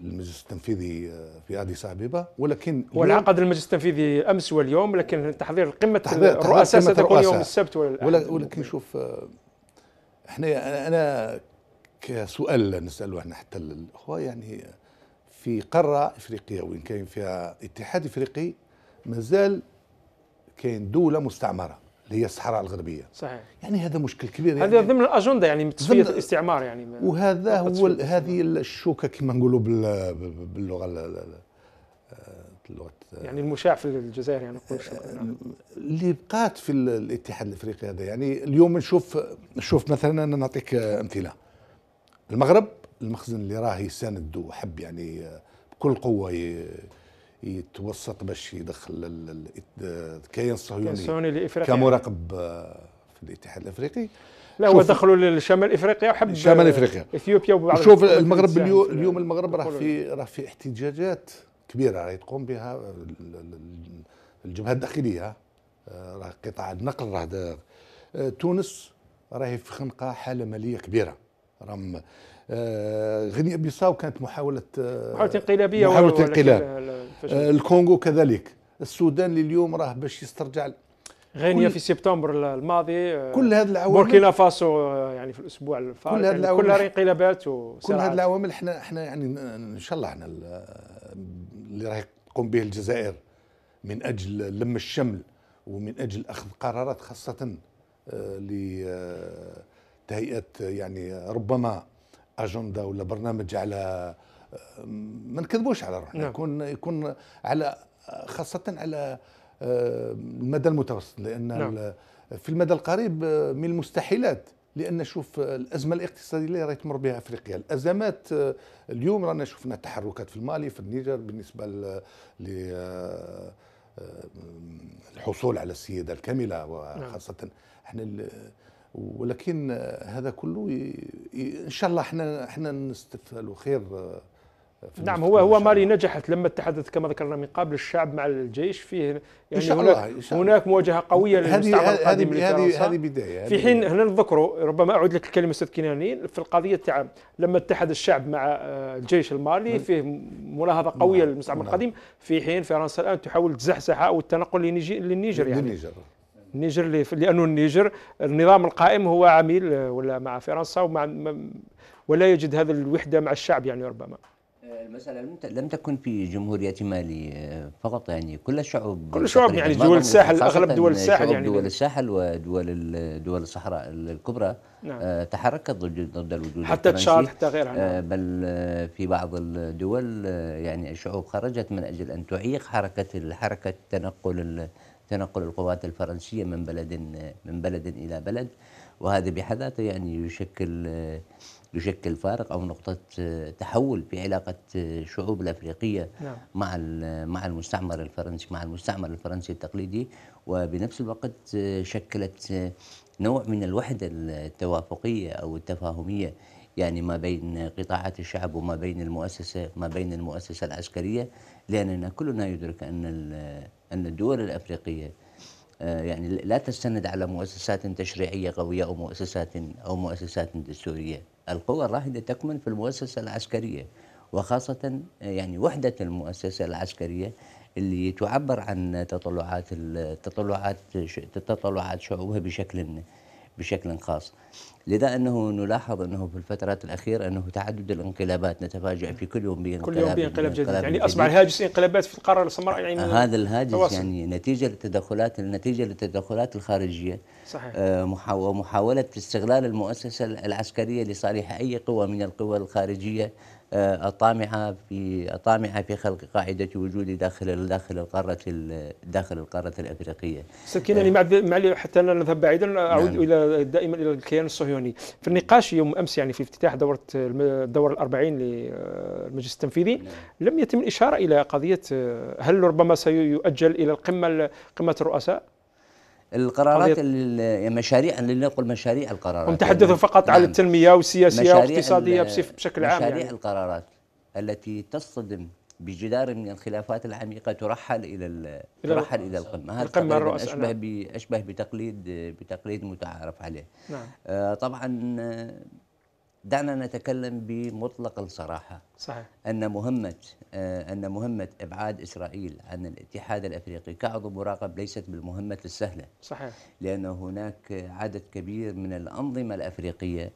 المجلس التنفيذي في اديس ابيبا ولكن وانعقد المجلس التنفيذي امس واليوم لكن تحضير قمه تحضير الرؤساء ستكون يوم السبت ولكن شوف احنا انا كسؤال نسأله حتى الاخوه يعني في قارة إفريقية وإن كان فيها اتحاد إفريقي مازال كاين دولة مستعمرة اللي هي الصحراء الغربيه صحيح يعني هذا مشكل كبير هذا يعني ضمن الاجنده يعني تصفيه الاستعمار يعني وهذا هو هذه الشوكه كما نقولوا باللغه اللغه آه، آه، يعني المشاع في الجزائر يعني نقول اللي بقات في الاتحاد الافريقي هذا يعني اليوم نشوف نشوف مثلا انا نعطيك امثله المغرب المخزن اللي راه يساند وحب يعني آه، بكل قوه يتوسط باش يدخل الكيان الصهيوني آه، كمراقب آه، في الاتحاد الافريقي لا هو دخلوا لشمال افريقيا وحب شمال افريقيا اثيوبيا وبعض شوف المغرب اليوم, اليوم المغرب راه في راه في احتجاجات كبيره راهي تقوم بها الجبهه الداخليه راه قطاع النقل راه تونس راهي في خنقه حاله ماليه كبيره رم آه، غينيا بيساو كانت محاولة آه، محاولة انقلابية محاولة انقلاب آه، الكونغو كذلك السودان لليوم راه باش يسترجع غينيا في سبتمبر الماضي كل هذه العوامل بوركينا فاسو يعني في الاسبوع الفارق كل هذه يعني العوامل كلها انقلابات كل هذه العوامل احنا احنا يعني ان شاء الله احنا اللي راهي تقوم به الجزائر من اجل لم الشمل ومن اجل اخذ قرارات خاصه ل تهيئه يعني ربما اجنده ولا برنامج على ما نكذبوش على روحنا نعم. يكون يكون على خاصه على المدى المتوسط لان نعم. في المدى القريب من المستحيلات لان شوف الازمه الاقتصاديه اللي راهي تمر بها افريقيا الازمات اليوم رانا شفنا تحركات في المالي في النيجر بالنسبه ل الحصول على السياده الكامله نعم. وخاصه نعم. احنا ولكن هذا كله ي... ان شاء الله احنا احنا نستفعلوا خير آه، في نعم هو هو مالي نجحت لما اتحدت كما ذكرنا من قبل الشعب مع الجيش فيه يعني إن شاء هناك الله. إن شاء هناك مواجهه قويه للمستعمر القادم هذه هذه بدايه في حين هنا نذكره ربما اعود لك الكلمه استاذ كناني في القضيه تاع لما اتحد الشعب مع آه، الجيش المالي نعم. فيه مناهضه قويه نعم. للمستعمر نعم. القديم في حين فرنسا الان تحاول تزحزحه او التنقل للنيجر يعني للنيجر النيجر لانه النيجر النظام القائم هو عميل آه، ولا مع فرنسا ومع ولا يجد هذا الوحده مع الشعب يعني ربما آه، المسألة لم تكن في جمهورية آه، مالي فقط يعني كل الشعوب كل الشعوب يعني دول الساحل أغلب دول الساحل يعني دول الساحل ودول دول الصحراء الكبرى نعم. تحركت ضد الوجود حتى تشاد حتى غيرها نعم. بل في بعض الدول يعني الشعوب خرجت من أجل أن تعيق حركة حركة تنقل تنقل القوات الفرنسية من بلد من بلد إلى بلد وهذا بحد ذاته يعني يشكل يشكل فارق او نقطه تحول في علاقه الشعوب الافريقيه نعم. مع مع المستعمر الفرنسي مع المستعمر الفرنسي التقليدي وبنفس الوقت شكلت نوع من الوحده التوافقيه او التفاهميه يعني ما بين قطاعات الشعب وما بين المؤسسه ما بين المؤسسه العسكريه لاننا كلنا يدرك ان أن الدول الأفريقية آه، يعني لا تستند على مؤسسات تشريعية قوية أو مؤسسات أو مؤسسات دستورية القوة الراهنة تكمن في المؤسسة العسكرية وخاصة آه، يعني وحدة المؤسسة العسكرية اللي تعبر عن تطلعات التطلعات تطلعات شعوبها بشكل بشكل خاص لذا انه نلاحظ انه في الفترات الاخيره انه تعدد الانقلابات نتفاجا في كل يوم بانقلاب كل يوم بانقلاب جديد يعني اصبح الهاجس انقلابات في القاره السمراء يعني آه، هذا الهاجس تواصل. يعني نتيجه للتدخلات نتيجه للتدخلات الخارجيه صحيح آه، ومحاوله استغلال المؤسسه العسكريه لصالح اي قوى من القوى الخارجيه آه، الطامحه في الطامحه في خلق قاعده وجود داخل داخل القاره داخل القاره الافريقيه. سكينه يعني مع حتى لا نذهب بعيدا اعود نعم. الى دائما الى الكيان الصهيوني، في النقاش يوم امس يعني في افتتاح دوره الدوره الأربعين للمجلس التنفيذي نعم. لم يتم الاشاره الى قضيه آه، هل ربما سيؤجل الى القمه قمه الرؤساء؟ القرارات المشاريع يعني لنقل مشاريع القرارات تحدثوا يعني فقط عن نعم. التنميه والسياسيه والاقتصاديه بشكل عام مشاريع يعني. القرارات التي تصطدم بجدار من الخلافات العميقه ترحل الى ترحل الى القمه القمه الرؤساء اشبه نعم. اشبه بتقليد بتقليد متعارف عليه نعم. آه طبعا آه، دعنا نتكلم بمطلق الصراحة صحيح. أن مهمة آه، أن مهمة إبعاد إسرائيل عن الاتحاد الأفريقي كعضو مراقب ليست بالمهمة السهلة صحيح. لأن هناك عدد كبير من الأنظمة الأفريقية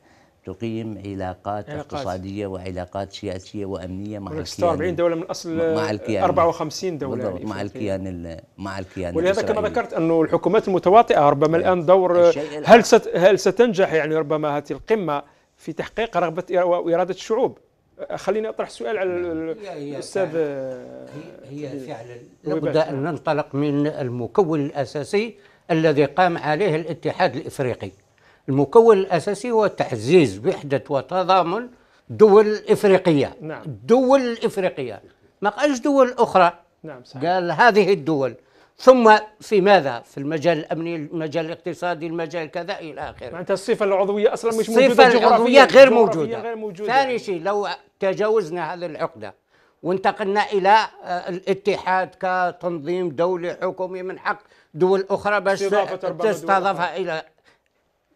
تقيم علاقات, علاقات اقتصادية وعلاقات سياسية وأمنية مع الكيان 46 دولة من أصل مع الكيان 54 دولة يعني مع الكيان مع الكيان ولهذا كما ذكرت أنه الحكومات المتواطئة ربما الآن دور هل ست هل ستنجح يعني ربما هذه القمة في تحقيق رغبه واراده الشعوب خليني اطرح سؤال على نعم. الاستاذ هي, هي فعلا آه، لابد ان ننطلق من المكون الاساسي الذي قام عليه الاتحاد الافريقي المكون الاساسي هو تعزيز وحده وتضامن دول إفريقية نعم. الدول الافريقيه ما قالش دول اخرى نعم صحيح. قال هذه الدول ثم في ماذا؟ في المجال الامني، المجال الاقتصادي، المجال كذا الى اخره. معناتها الصفه العضويه اصلا مش موجوده الصفه العضويه غير موجوده. غير موجوده. ثاني شيء لو تجاوزنا هذه العقده وانتقلنا الى آه، الاتحاد كتنظيم دولي حكومي من حق دول اخرى باش تستضافها الى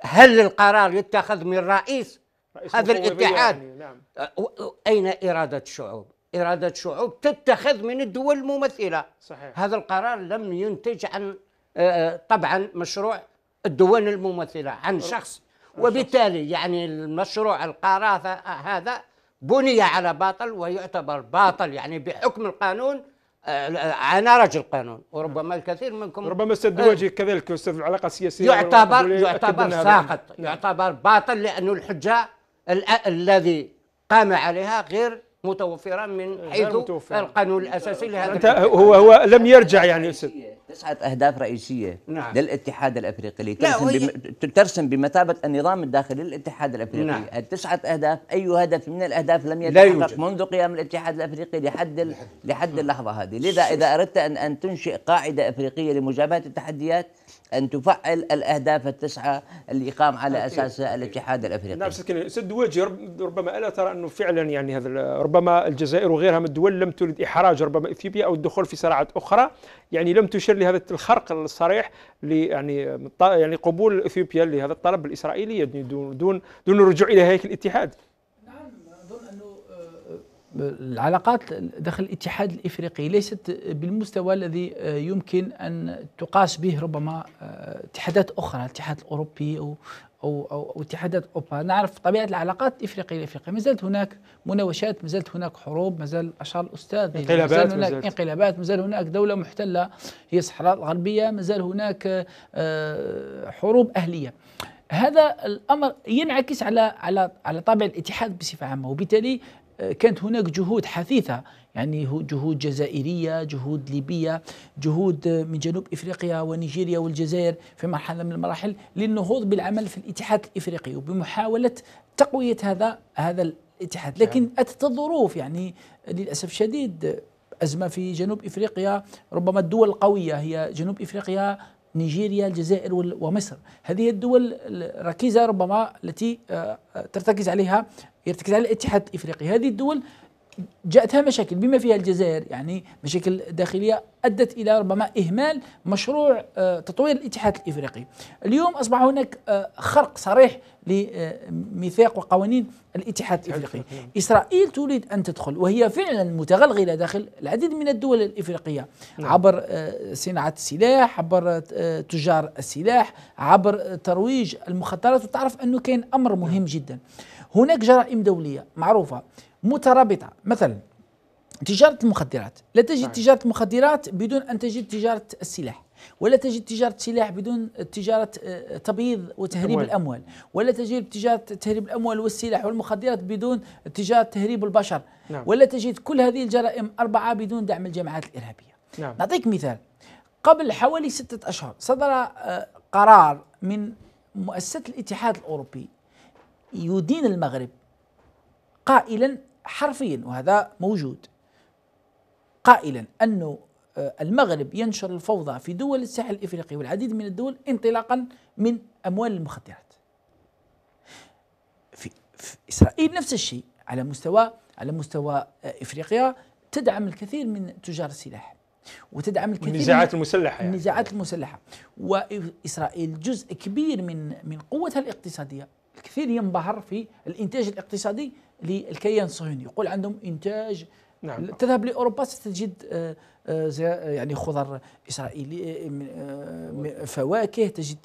هل القرار يتخذ من رئيس, رئيس هذا الاتحاد؟ يعني. نعم. آه، اين اراده الشعوب؟ إرادة شعوب تتخذ من الدول الممثلة صحيح. هذا القرار لم ينتج عن آه، آه، طبعا مشروع الدول الممثلة عن شخص وبالتالي يعني المشروع القرار هذا بني على باطل ويعتبر باطل يعني بحكم القانون انا آه، رجل القانون وربما نعم. الكثير منكم ربما استاذ دواجي كذلك استاذ العلاقه السياسيه يعتبر يعتبر ساقط نعم. يعتبر باطل لانه الحجه الذي قام عليها غير متوفرا من حيث القانون الأساسي لهذا هو هو لم يرجع يعني تسعة أهداف رئيسية نعم. للاتحاد الأفريقي اللي ترسم, بم... ترسم بمثابة النظام الداخلي للاتحاد الأفريقي نعم. التسعة أهداف أي هدف من الأهداف لم يتحقق منذ قيام الاتحاد الأفريقي لحد ال... لحد اللحظة هذه لذا إذا أردت أن أن تنشئ قاعدة أفريقية لمجابهة التحديات ان تفعل الاهداف التسعه اللي قام على اساسها الاتحاد الافريقي. نعم سكن سد ربما الا ترى انه فعلا يعني هذا ربما الجزائر وغيرها من الدول لم تريد احراج ربما اثيوبيا او الدخول في صراعات اخرى يعني لم تشر لهذا الخرق الصريح يعني يعني قبول اثيوبيا لهذا الطلب الاسرائيلي يعني دون دون دون الرجوع الى هيكل الاتحاد. العلاقات داخل الاتحاد الافريقي ليست بالمستوى الذي آه، يمكن ان تقاس به ربما آه، اتحادات اخرى الاتحاد الاوروبي او او او, اتحادات اوبا نعرف طبيعه العلاقات الافريقيه الافريقيه ما زالت هناك مناوشات ما زالت هناك حروب ما زال اشار الاستاذ انقلابات ما هناك انقلابات ما زال هناك دوله محتله هي الصحراء الغربيه ما زال هناك آه، حروب اهليه هذا الامر ينعكس على على على طابع الاتحاد بصفه عامه وبالتالي كانت هناك جهود حثيثة يعني جهود جزائرية جهود ليبية جهود من جنوب إفريقيا ونيجيريا والجزائر في مرحلة من المراحل للنهوض بالعمل في الاتحاد الإفريقي وبمحاولة تقوية هذا هذا الاتحاد لكن نعم. أتت الظروف يعني للأسف الشديد أزمة في جنوب إفريقيا ربما الدول القوية هي جنوب إفريقيا نيجيريا الجزائر ومصر هذه الدول الركيزة ربما التي آه، آه، ترتكز عليها يرتكز على الاتحاد الافريقي هذه الدول جاءتها مشاكل بما فيها الجزائر يعني مشاكل داخلية أدت إلى ربما إهمال مشروع آه، تطوير الاتحاد الإفريقي اليوم أصبح هناك آه، خرق صريح لميثاق وقوانين الاتحاد الإفريقي نعم. إسرائيل تريد أن تدخل وهي فعلا متغلغلة داخل العديد من الدول الإفريقية نعم. عبر آه، صناعة السلاح عبر تجار السلاح عبر ترويج المخدرات وتعرف أنه كان أمر مهم نعم. جدا هناك جرائم دوليه معروفه مترابطه مثلا تجاره المخدرات لا تجد تجاره المخدرات بدون ان تجد تجاره السلاح ولا تجد تجارة سلاح بدون تجارة آه، تبييض وتهريب أموال. الأموال ولا تجد تجارة تهريب الأموال والسلاح والمخدرات بدون تجارة تهريب البشر نعم. ولا تجد كل هذه الجرائم أربعة بدون دعم الجماعات الإرهابية نعم. نعطيك مثال قبل حوالي ستة أشهر صدر آه، قرار من مؤسسة الاتحاد الأوروبي يدين المغرب قائلا حرفيا وهذا موجود قائلا أن آه، المغرب ينشر الفوضى في دول الساحل الإفريقي والعديد من الدول انطلاقا من أموال المخدرات في, في إسرائيل نفس الشيء على مستوى على مستوى آه، إفريقيا تدعم الكثير من تجار السلاح وتدعم الكثير النزاعات المسلحه يعني. النزاعات المسلحه واسرائيل جزء كبير من من قوتها الاقتصاديه الكثير ينبهر في الانتاج الاقتصادي للكيان الصهيوني يقول عندهم انتاج نعم. تذهب لاوروبا ستجد آه، آه، يعني خضر اسرائيلي آه، فواكه تجد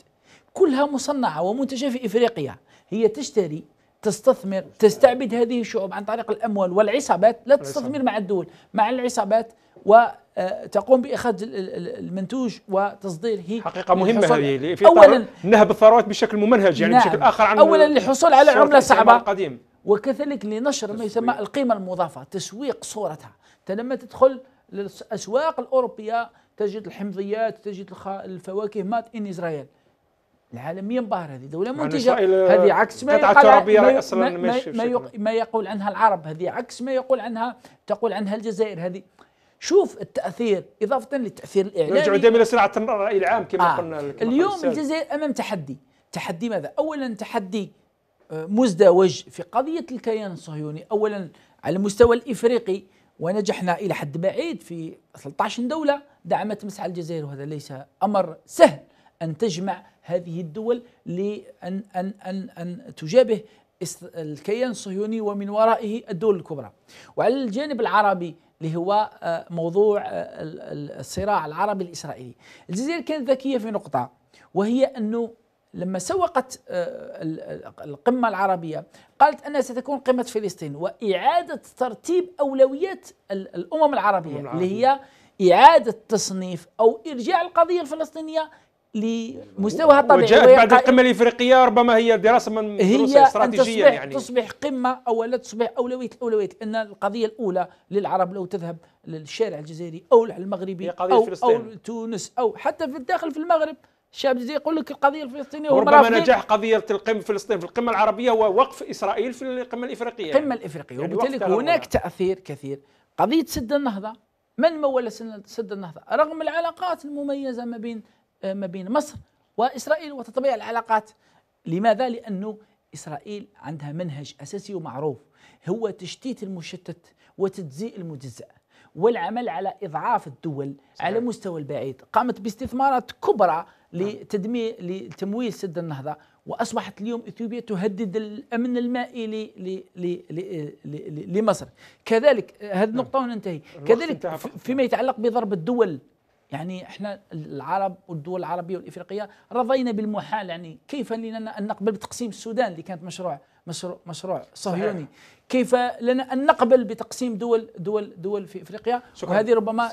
كلها مصنعه ومنتجه في افريقيا هي تشتري تستثمر تستعبد هذه الشعوب عن طريق الاموال والعصابات لا تستثمر مع الدول مع العصابات وتقوم آه، باخذ المنتوج وتصديره حقيقه مهمه هذه في اولا نهب الثروات بشكل ممنهج يعني نعم بشكل اخر عن اولا للحصول على عمله صعبه القديم وكذلك لنشر ما يسمى القيمه المضافه تسويق صورتها انت لما تدخل للاسواق الاوروبيه تجد الحمضيات تجد الفواكه مات ان اسرائيل العالم ينبهر هذه دولة يعني منتجة هذه عكس ما يقال عربية ما, أصلاً ما, ما, ما, ما يقول عنها العرب هذه عكس ما يقول عنها تقول عنها الجزائر هذه شوف التأثير إضافة للتأثير الإعلامي نرجع دائما إلى صناعة الرأي العام كما آه. قلنا اليوم الجزائر أمام تحدي تحدي ماذا؟ أولا تحدي آه، مزدوج في قضية الكيان الصهيوني أولا على المستوى الإفريقي ونجحنا إلى حد بعيد في 13 دولة دعمت مسعى الجزائر وهذا ليس أمر سهل أن تجمع هذه الدول لأن أن أن أن تجابه الكيان الصهيوني ومن ورائه الدول الكبرى وعلى الجانب العربي اللي هو آه، موضوع آه، الصراع العربي الإسرائيلي الجزائر كانت ذكية في نقطة وهي أنه لما سوقت آه، القمة العربية قالت أنها ستكون قمة فلسطين وإعادة ترتيب أولويات الأمم العربية اللي هي إعادة تصنيف أو إرجاع القضية الفلسطينية لمستواها الطبيعي وجاءت بعد القمه الافريقيه ربما هي دراسه من هي استراتيجيه تصبح يعني تصبح قمه او لا تصبح اولويه الاولويات لأن القضيه الاولى للعرب لو تذهب للشارع الجزائري او المغربي او او تونس او حتى في الداخل في المغرب الشعب الجزائري يقول لك القضيه الفلسطينيه وربما نجاح قضيه القمه الفلسطينية في القمه العربيه هو وقف اسرائيل في القمه الافريقيه يعني. القمه الافريقيه يعني وبالتالي هناك تاثير كثير قضيه سد النهضه من مول سد النهضه رغم العلاقات المميزه ما بين آه، ما بين مصر وإسرائيل وتطبيع العلاقات لماذا؟ لأنه إسرائيل عندها منهج أساسي ومعروف هو تشتيت المشتت وتجزيء المجزأ والعمل على إضعاف الدول صحيح. على مستوى البعيد قامت باستثمارات كبرى نعم. لتدمير لتمويل سد النهضة وأصبحت اليوم إثيوبيا تهدد الأمن المائي ل لمصر كذلك آه، هذه نعم. النقطة وننتهي كذلك فيما يتعلق بضرب الدول يعني احنا العرب والدول العربيه والافريقيه رضينا بالمحال يعني كيف لنا ان نقبل بتقسيم السودان اللي كانت مشروع مشروع مشروع صهيوني كيف لنا ان نقبل بتقسيم دول دول دول في افريقيا شكرا وهذه ربما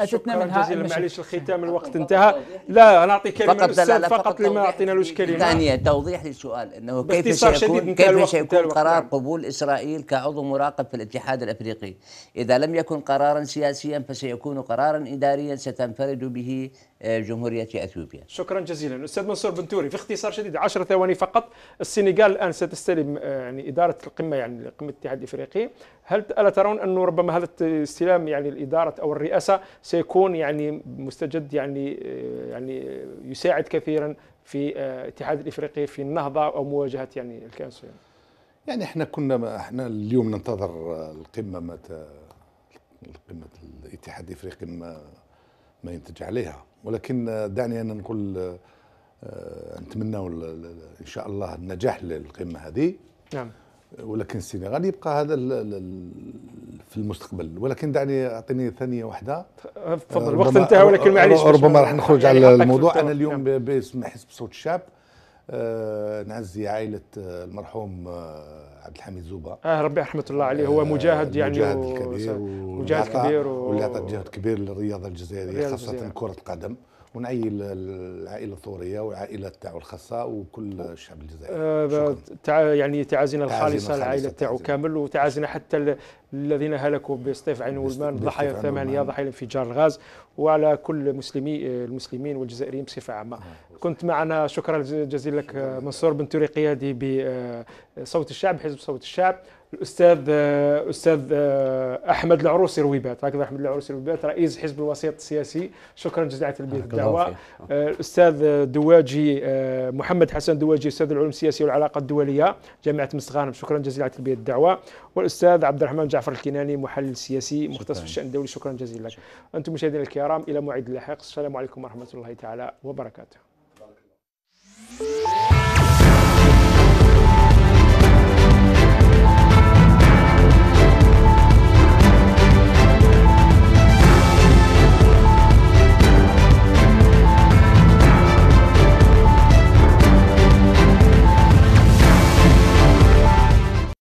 اتتنا منها جزيلا معليش الختام الوقت انتهى لا نعطي كلمه للاستاذ فقط, فقط لما لوش كلمه ثانيه توضيح للسؤال انه كيف سيكون كيف سيكون قرار قبول اسرائيل كعضو مراقب في الاتحاد الافريقي اذا لم يكن قرارا سياسيا فسيكون قرارا اداريا ستنفرد به آه، جمهورية اثيوبيا. شكرا جزيلا استاذ منصور بنتوري في اختصار شديد 10 ثواني فقط السنغال الان ستستلم آه، يعني اداره القمه يعني القمه الاتحاد الافريقي هل الا ترون انه ربما هذا استلام يعني الاداره او الرئاسه سيكون يعني مستجد يعني آه، يعني يساعد كثيرا في الاتحاد آه، الافريقي في النهضه او مواجهه يعني الكيان الصهيوني يعني احنا كنا احنا اليوم ننتظر آه، القمه متى قمه الاتحاد الافريقي ما ما ينتج عليها ولكن دعني انا نقول نتمنى ان شاء الله النجاح للقمه هذه نعم ولكن السينغال يبقى هذا في المستقبل ولكن دعني اعطيني ثانيه واحده آه، تفضل الوقت انتهى ولكن معليش ربما راح نخرج يعني على الموضوع انا اليوم نعم. باسم حزب صوت الشعب آه، نعزي عائله آه، المرحوم عبد الحميد زوبا اه ربي رحمه الله عليه هو مجاهد يعني مجاهد كبير مجاهد كبير واللي عطى جهد كبير للرياضه الجزائريه خاصه كره القدم ونعي العائله الثوريه والعائله تاعو الخاصه وكل الشعب الجزائري آه، تع... يعني تعازينا الخالصه العائله تاعو كامل وتعازينا حتى الذين هلكوا بسطيف عين ولمان ضحايا ثمانيه ضحايا الانفجار الغاز وعلى كل مسلمي المسلمين والجزائريين بصفه عامه كنت معنا شكرا جزيلا لك منصور بن توري قيادي بصوت آه، الشعب حزب صوت الشعب الاستاذ استاذ احمد العروسي رويبات هكذا احمد العروسي رويبات رئيس حزب الوسيط السياسي شكرا جزيلا على الدعوه آه، الاستاذ دواجي آه، محمد حسن دواجي استاذ العلوم السياسيه والعلاقات الدوليه جامعه مستغانم شكرا جزيلا على تلبيه الدعوه والاستاذ عبد الرحمن جعفر الكناني محلل سياسي مختص في الشان الدولي شكرا جزيلا لك انتم مشاهدينا الكرام الى موعد لاحق السلام عليكم ورحمه الله تعالى وبركاته